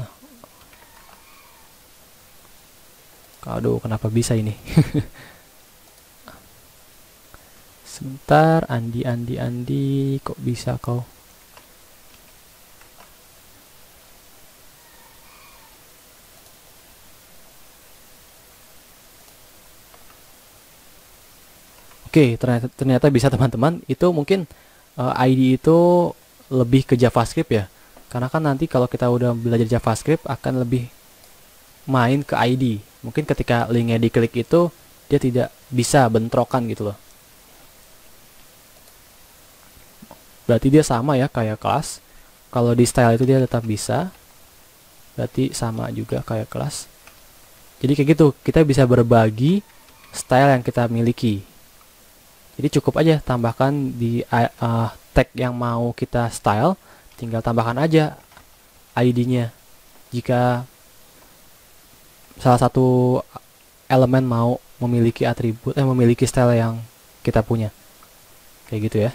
Nah. Aduh, kenapa bisa ini? Sebentar, Andi, Andi, Andi, kok bisa kau? Oke, okay, ternyata, ternyata bisa teman-teman. Itu mungkin uh, eh, ID itu lebih ke JavaScript ya. Karena kan nanti kalau kita udah belajar JavaScript akan lebih main ke ID. Mungkin ketika linknya diklik itu dia tidak bisa bentrokan gitu loh. Berarti dia sama ya kayak kelas. Kalau di style itu dia tetap bisa. Berarti sama juga kayak kelas. Jadi kayak gitu, kita bisa berbagi style yang kita miliki jadi cukup aja tambahkan di uh, tag yang mau kita style tinggal tambahkan aja ID-nya jika salah satu elemen mau memiliki atribut eh memiliki style yang kita punya kayak gitu ya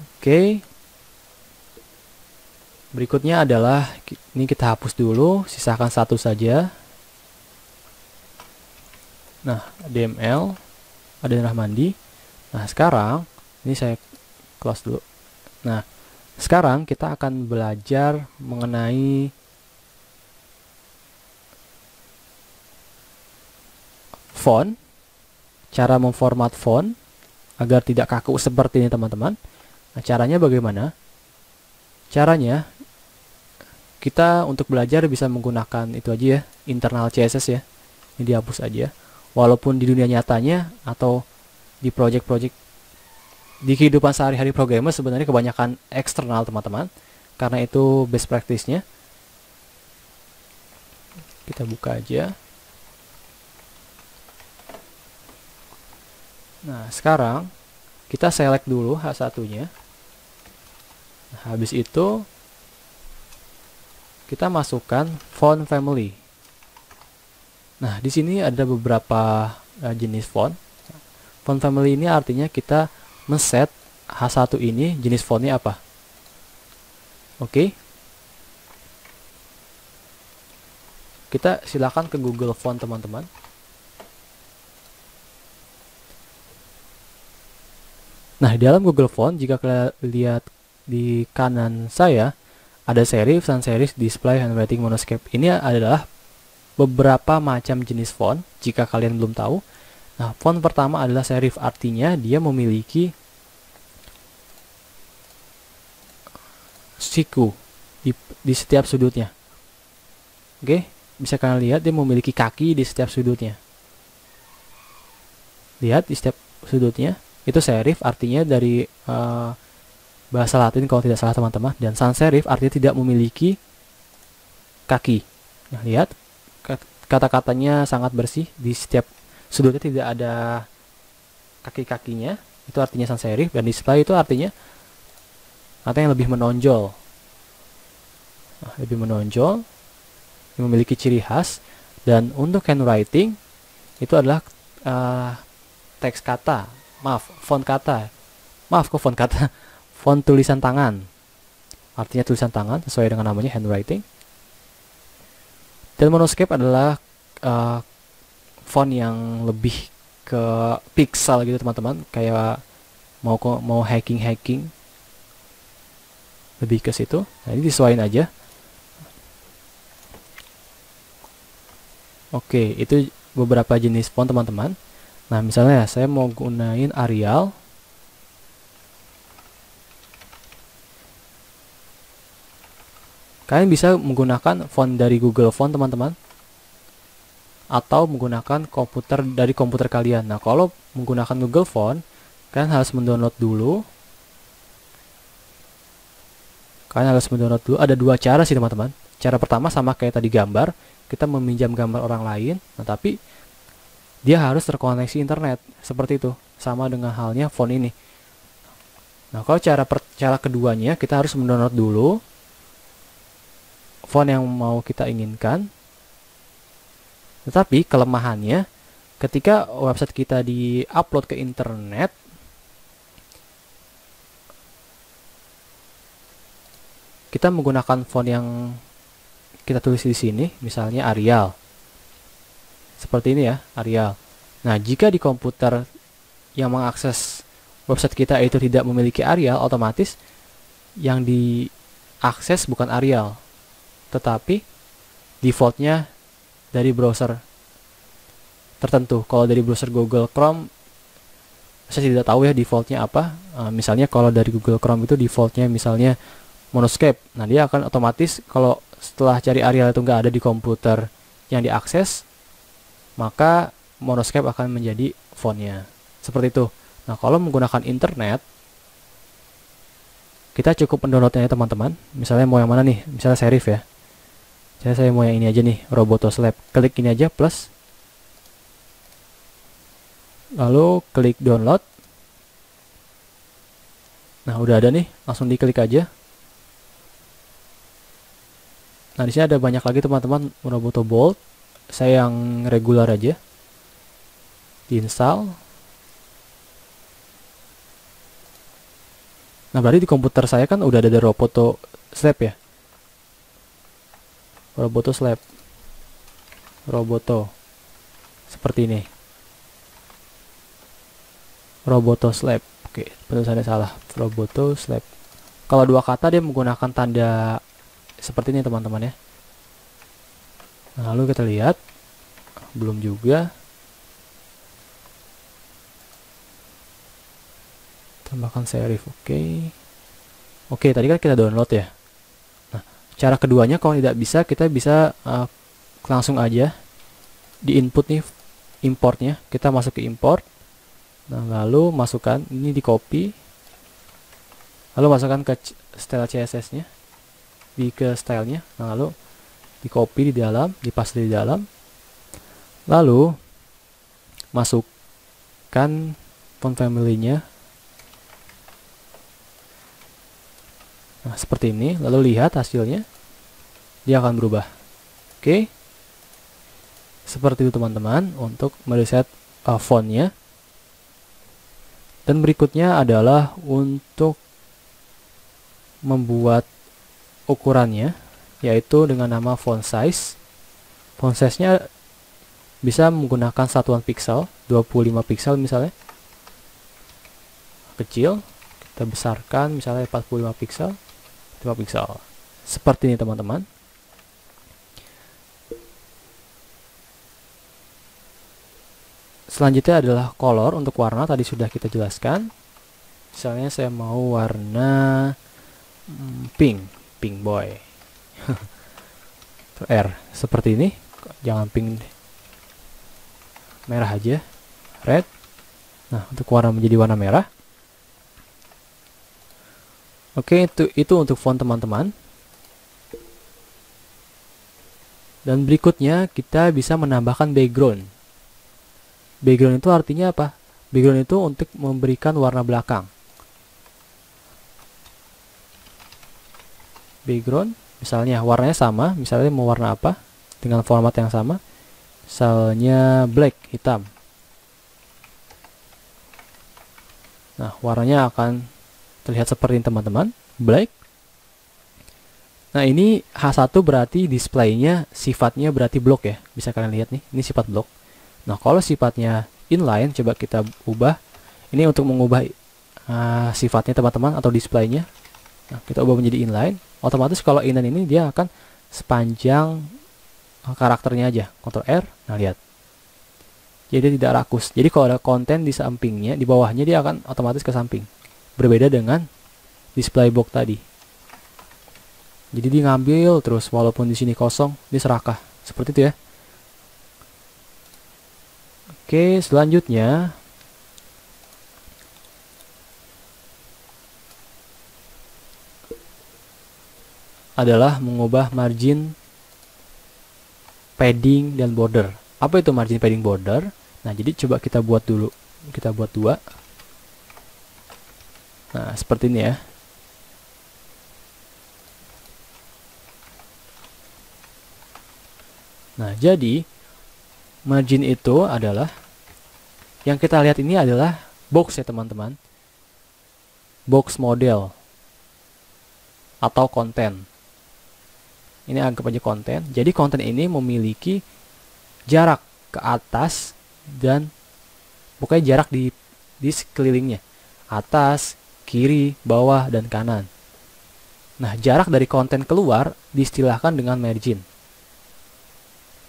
oke okay. berikutnya adalah ini kita hapus dulu sisakan satu saja Nah, DML ada di Rahmandi. Nah, sekarang ini saya close dulu. Nah, sekarang kita akan belajar mengenai font, cara memformat font agar tidak kaku seperti ini, teman-teman. Nah, caranya bagaimana? Caranya kita untuk belajar bisa menggunakan itu aja ya, internal CSS ya. Ini dihapus aja walaupun di dunia nyatanya atau di project-project di kehidupan sehari-hari programmer sebenarnya kebanyakan eksternal teman-teman karena itu best practice-nya kita buka aja nah sekarang kita select dulu H1 nya nah, habis itu kita masukkan font family Nah, di sini ada beberapa uh, jenis font. Font family ini artinya kita meset H1 ini jenis fontnya apa. Oke. Okay. Kita silakan ke Google Font, teman-teman. Nah, di dalam Google Font jika kalian lihat di kanan saya ada serif, sans serif, display, handwriting, monoscape. Ini adalah beberapa macam jenis font jika kalian belum tahu. Nah, font pertama adalah serif artinya dia memiliki siku di, di setiap sudutnya. Oke, bisa kalian lihat dia memiliki kaki di setiap sudutnya. Lihat di setiap sudutnya, itu serif artinya dari uh, bahasa Latin kalau tidak salah teman-teman dan sans serif artinya tidak memiliki kaki. Nah, lihat kata-katanya sangat bersih di setiap sudutnya tidak ada kaki-kakinya itu artinya sans serif dan di setelah itu artinya artinya yang lebih menonjol nah, lebih menonjol yang memiliki ciri khas dan untuk handwriting itu adalah uh, teks kata maaf font kata maaf kok font kata font tulisan tangan artinya tulisan tangan sesuai dengan namanya handwriting dan Monoscape adalah uh, font yang lebih ke pixel gitu teman-teman, kayak mau mau hacking-hacking lebih ke situ. Nah, ini disesuaikan aja. Oke, itu beberapa jenis font teman-teman. Nah, misalnya saya mau gunain Arial. Kalian bisa menggunakan font dari Google Font, teman-teman. Atau menggunakan komputer dari komputer kalian. Nah, kalau menggunakan Google Font, kalian harus mendownload dulu. Kalian harus mendownload dulu. Ada dua cara sih, teman-teman. Cara pertama sama kayak tadi gambar, kita meminjam gambar orang lain, nah tapi dia harus terkoneksi internet seperti itu sama dengan halnya font ini nah kalau cara per, cara keduanya kita harus mendownload dulu font yang mau kita inginkan. Tetapi kelemahannya, ketika website kita di-upload ke internet, kita menggunakan font yang kita tulis di sini, misalnya Arial. Seperti ini ya, Arial. Nah, jika di komputer yang mengakses website kita itu tidak memiliki Arial, otomatis yang diakses bukan Arial, tetapi defaultnya dari browser tertentu. Kalau dari browser Google Chrome, saya tidak tahu ya defaultnya apa. Eh, misalnya kalau dari Google Chrome itu defaultnya misalnya Monoscape. Nah dia akan otomatis kalau setelah cari Arial itu nggak ada di komputer yang diakses, maka Monoscape akan menjadi fontnya. Seperti itu. Nah kalau menggunakan internet, kita cukup mendownloadnya ya, teman-teman. Misalnya mau yang mana nih? Misalnya serif ya saya saya mau yang ini aja nih Roboto Slab klik ini aja plus lalu klik download nah udah ada nih langsung diklik aja nah di sini ada banyak lagi teman-teman Roboto Bolt saya yang regular aja diinstal nah berarti di komputer saya kan udah ada Roboto Slab ya Roboto Slab Roboto seperti ini Roboto Slab oke penulisannya salah Roboto Slab kalau dua kata dia menggunakan tanda seperti ini teman-teman ya lalu kita lihat belum juga tambahkan serif oke oke tadi kan kita download ya cara keduanya kalau tidak bisa kita bisa uh, langsung aja di input nih importnya kita masuk ke import nah lalu masukkan ini di copy lalu masukkan ke style CSS nya di ke stylenya nah, lalu di copy di dalam dipaste di dalam lalu masukkan font family nya Nah, seperti ini. Lalu lihat hasilnya. Dia akan berubah. Oke. Seperti itu teman-teman untuk mereset uh, fontnya. Dan berikutnya adalah untuk membuat ukurannya yaitu dengan nama font size. Font size-nya bisa menggunakan satuan pixel 25 pixel misalnya. Kecil, kita besarkan misalnya 45 pixel 5 pixel seperti ini teman-teman selanjutnya adalah color untuk warna tadi sudah kita jelaskan misalnya saya mau warna hmm, pink pink boy R seperti ini jangan pink merah aja red nah untuk warna menjadi warna merah Oke, itu, itu untuk font teman-teman. Dan berikutnya kita bisa menambahkan background. Background itu artinya apa? Background itu untuk memberikan warna belakang. Background, misalnya warnanya sama, misalnya mau warna apa dengan format yang sama. Misalnya black, hitam. Nah, warnanya akan terlihat seperti ini teman-teman black nah ini H1 berarti displaynya sifatnya berarti block ya bisa kalian lihat nih ini sifat block nah kalau sifatnya inline coba kita ubah ini untuk mengubah uh, sifatnya teman-teman atau displaynya nah, kita ubah menjadi inline otomatis kalau inline ini dia akan sepanjang ah, karakternya aja Ctrl R nah lihat jadi tidak rakus jadi kalau ada konten di sampingnya di bawahnya dia akan otomatis ke samping berbeda dengan display box tadi jadi dia ngambil terus walaupun di sini kosong dia serakah seperti itu ya oke selanjutnya adalah mengubah margin padding dan border apa itu margin padding border nah jadi coba kita buat dulu kita buat dua Nah, seperti ini ya. Nah, jadi margin itu adalah yang kita lihat ini adalah box ya teman-teman. Box model atau konten. Ini anggap aja konten. Jadi konten ini memiliki jarak ke atas dan pokoknya jarak di di sekelilingnya. Atas, kiri, bawah, dan kanan. Nah, jarak dari konten keluar diistilahkan dengan margin.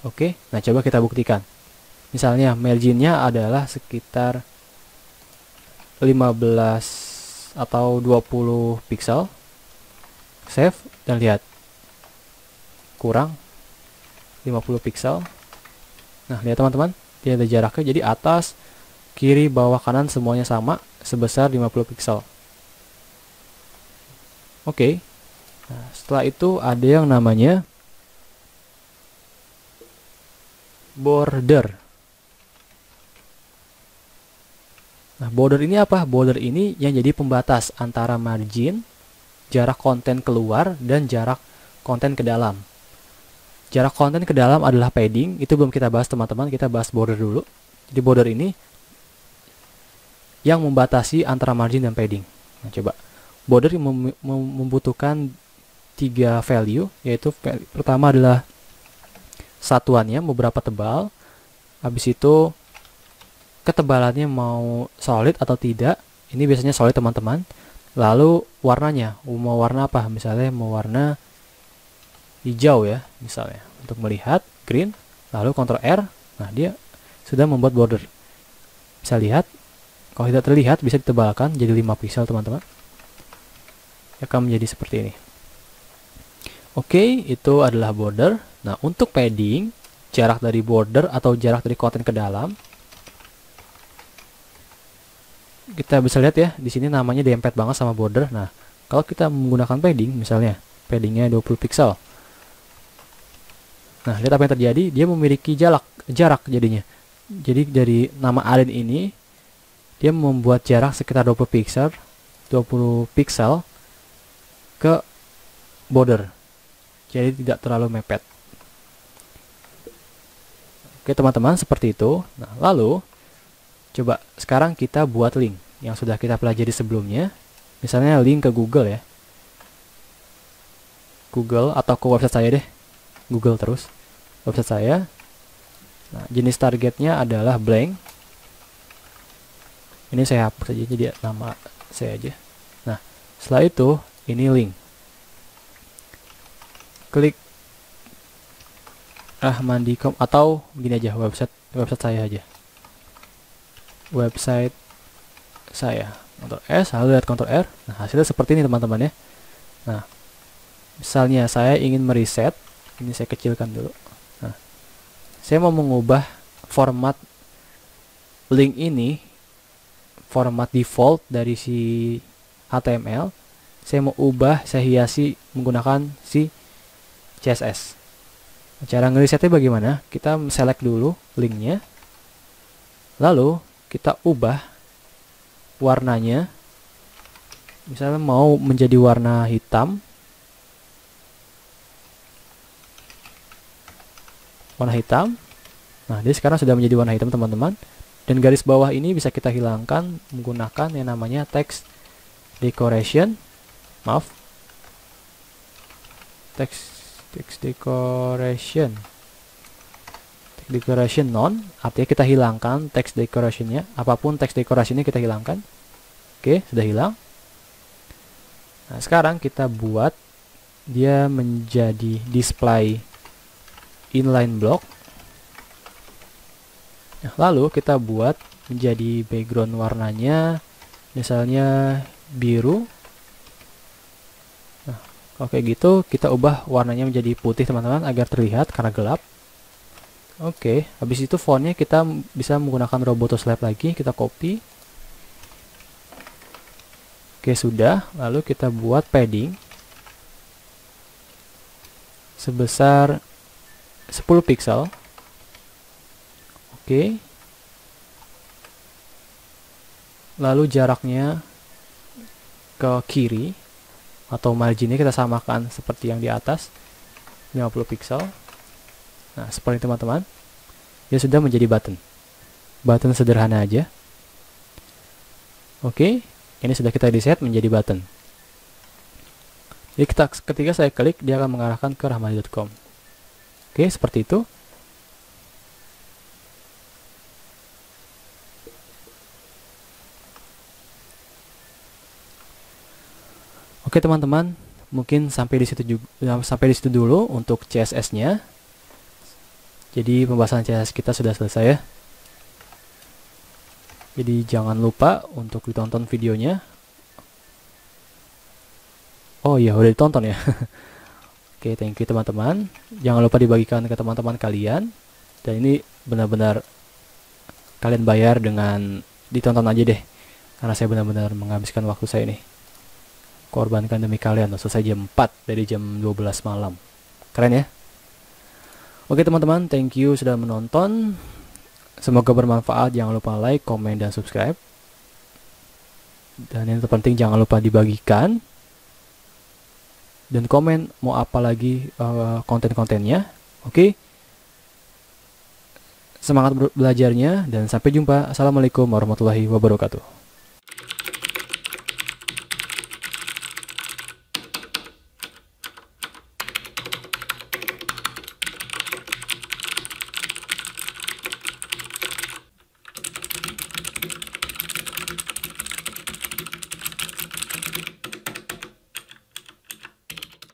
Oke, nah coba kita buktikan. Misalnya marginnya adalah sekitar 15 atau 20 pixel. Save dan lihat. Kurang 50 pixel. Nah, lihat teman-teman, dia ada jaraknya jadi atas, kiri, bawah, kanan semuanya sama sebesar 50 pixel. Oke. Okay. Nah, setelah itu ada yang namanya border. Nah, border ini apa? Border ini yang jadi pembatas antara margin, jarak konten keluar, dan jarak konten ke dalam. Jarak konten ke dalam adalah padding, itu belum kita bahas teman-teman, kita bahas border dulu. Jadi border ini yang membatasi antara margin dan padding. Nah, coba border yang mem membutuhkan tiga value yaitu value, pertama adalah satuannya mau berapa tebal habis itu ketebalannya mau solid atau tidak ini biasanya solid teman-teman lalu warnanya mau warna apa misalnya mau warna hijau ya misalnya untuk melihat green lalu kontrol R nah dia sudah membuat border bisa lihat kalau tidak terlihat bisa ditebalkan jadi 5 pixel teman-teman akan menjadi seperti ini. Oke, itu adalah border. Nah, untuk padding, jarak dari border atau jarak dari konten ke dalam, kita bisa lihat ya, di sini namanya dempet banget sama border. Nah, kalau kita menggunakan padding, misalnya, paddingnya 20 pixel. Nah, lihat apa yang terjadi, dia memiliki jarak, jarak jadinya. Jadi dari nama alien ini, dia membuat jarak sekitar 20 pixel, 20 pixel ke border jadi tidak terlalu mepet oke teman-teman seperti itu nah lalu coba sekarang kita buat link yang sudah kita pelajari sebelumnya misalnya link ke Google ya Google atau ke website saya deh Google terus website saya nah jenis targetnya adalah blank ini saya hapus aja jadi nama saya aja nah setelah itu ini link klik rahmandicom atau begini aja website website saya aja website saya Ctrl S lalu lihat Ctrl R nah hasilnya seperti ini teman-teman ya nah misalnya saya ingin mereset ini saya kecilkan dulu nah saya mau mengubah format link ini format default dari si HTML saya mau ubah saya hiasi menggunakan si CSS cara ngeresetnya bagaimana kita select dulu linknya lalu kita ubah warnanya misalnya mau menjadi warna hitam warna hitam nah dia sekarang sudah menjadi warna hitam teman-teman dan garis bawah ini bisa kita hilangkan menggunakan yang namanya text decoration maaf text text decoration text decoration non artinya kita hilangkan text decorationnya apapun text decorationnya kita hilangkan oke sudah hilang nah sekarang kita buat dia menjadi display inline block nah, lalu kita buat menjadi background warnanya misalnya biru Oke gitu kita ubah warnanya menjadi putih teman-teman agar terlihat karena gelap. Oke, habis itu fontnya kita bisa menggunakan Roboto Slab lagi, kita copy. Oke sudah, lalu kita buat padding sebesar 10 pixel. Oke. Lalu jaraknya ke kiri atau marginnya kita samakan seperti yang di atas 50 pixel nah seperti teman-teman dia sudah menjadi button button sederhana aja oke ini sudah kita reset menjadi button jadi kita, ketika saya klik dia akan mengarahkan ke rahmadi.com oke seperti itu Oke teman-teman, mungkin sampai di situ juga, ya, sampai di situ dulu untuk CSS-nya. Jadi pembahasan CSS kita sudah selesai ya. Jadi jangan lupa untuk ditonton videonya. Oh iya, udah ditonton ya. Oke, thank you teman-teman. Jangan lupa dibagikan ke teman-teman kalian. Dan ini benar-benar kalian bayar dengan ditonton aja deh. Karena saya benar-benar menghabiskan waktu saya nih korbankan demi kalian selesai jam 4 dari jam 12 malam keren ya oke teman-teman thank you sudah menonton semoga bermanfaat jangan lupa like komen dan subscribe dan yang terpenting jangan lupa dibagikan dan komen mau apa lagi uh, konten-kontennya oke okay? semangat belajarnya dan sampai jumpa assalamualaikum warahmatullahi wabarakatuh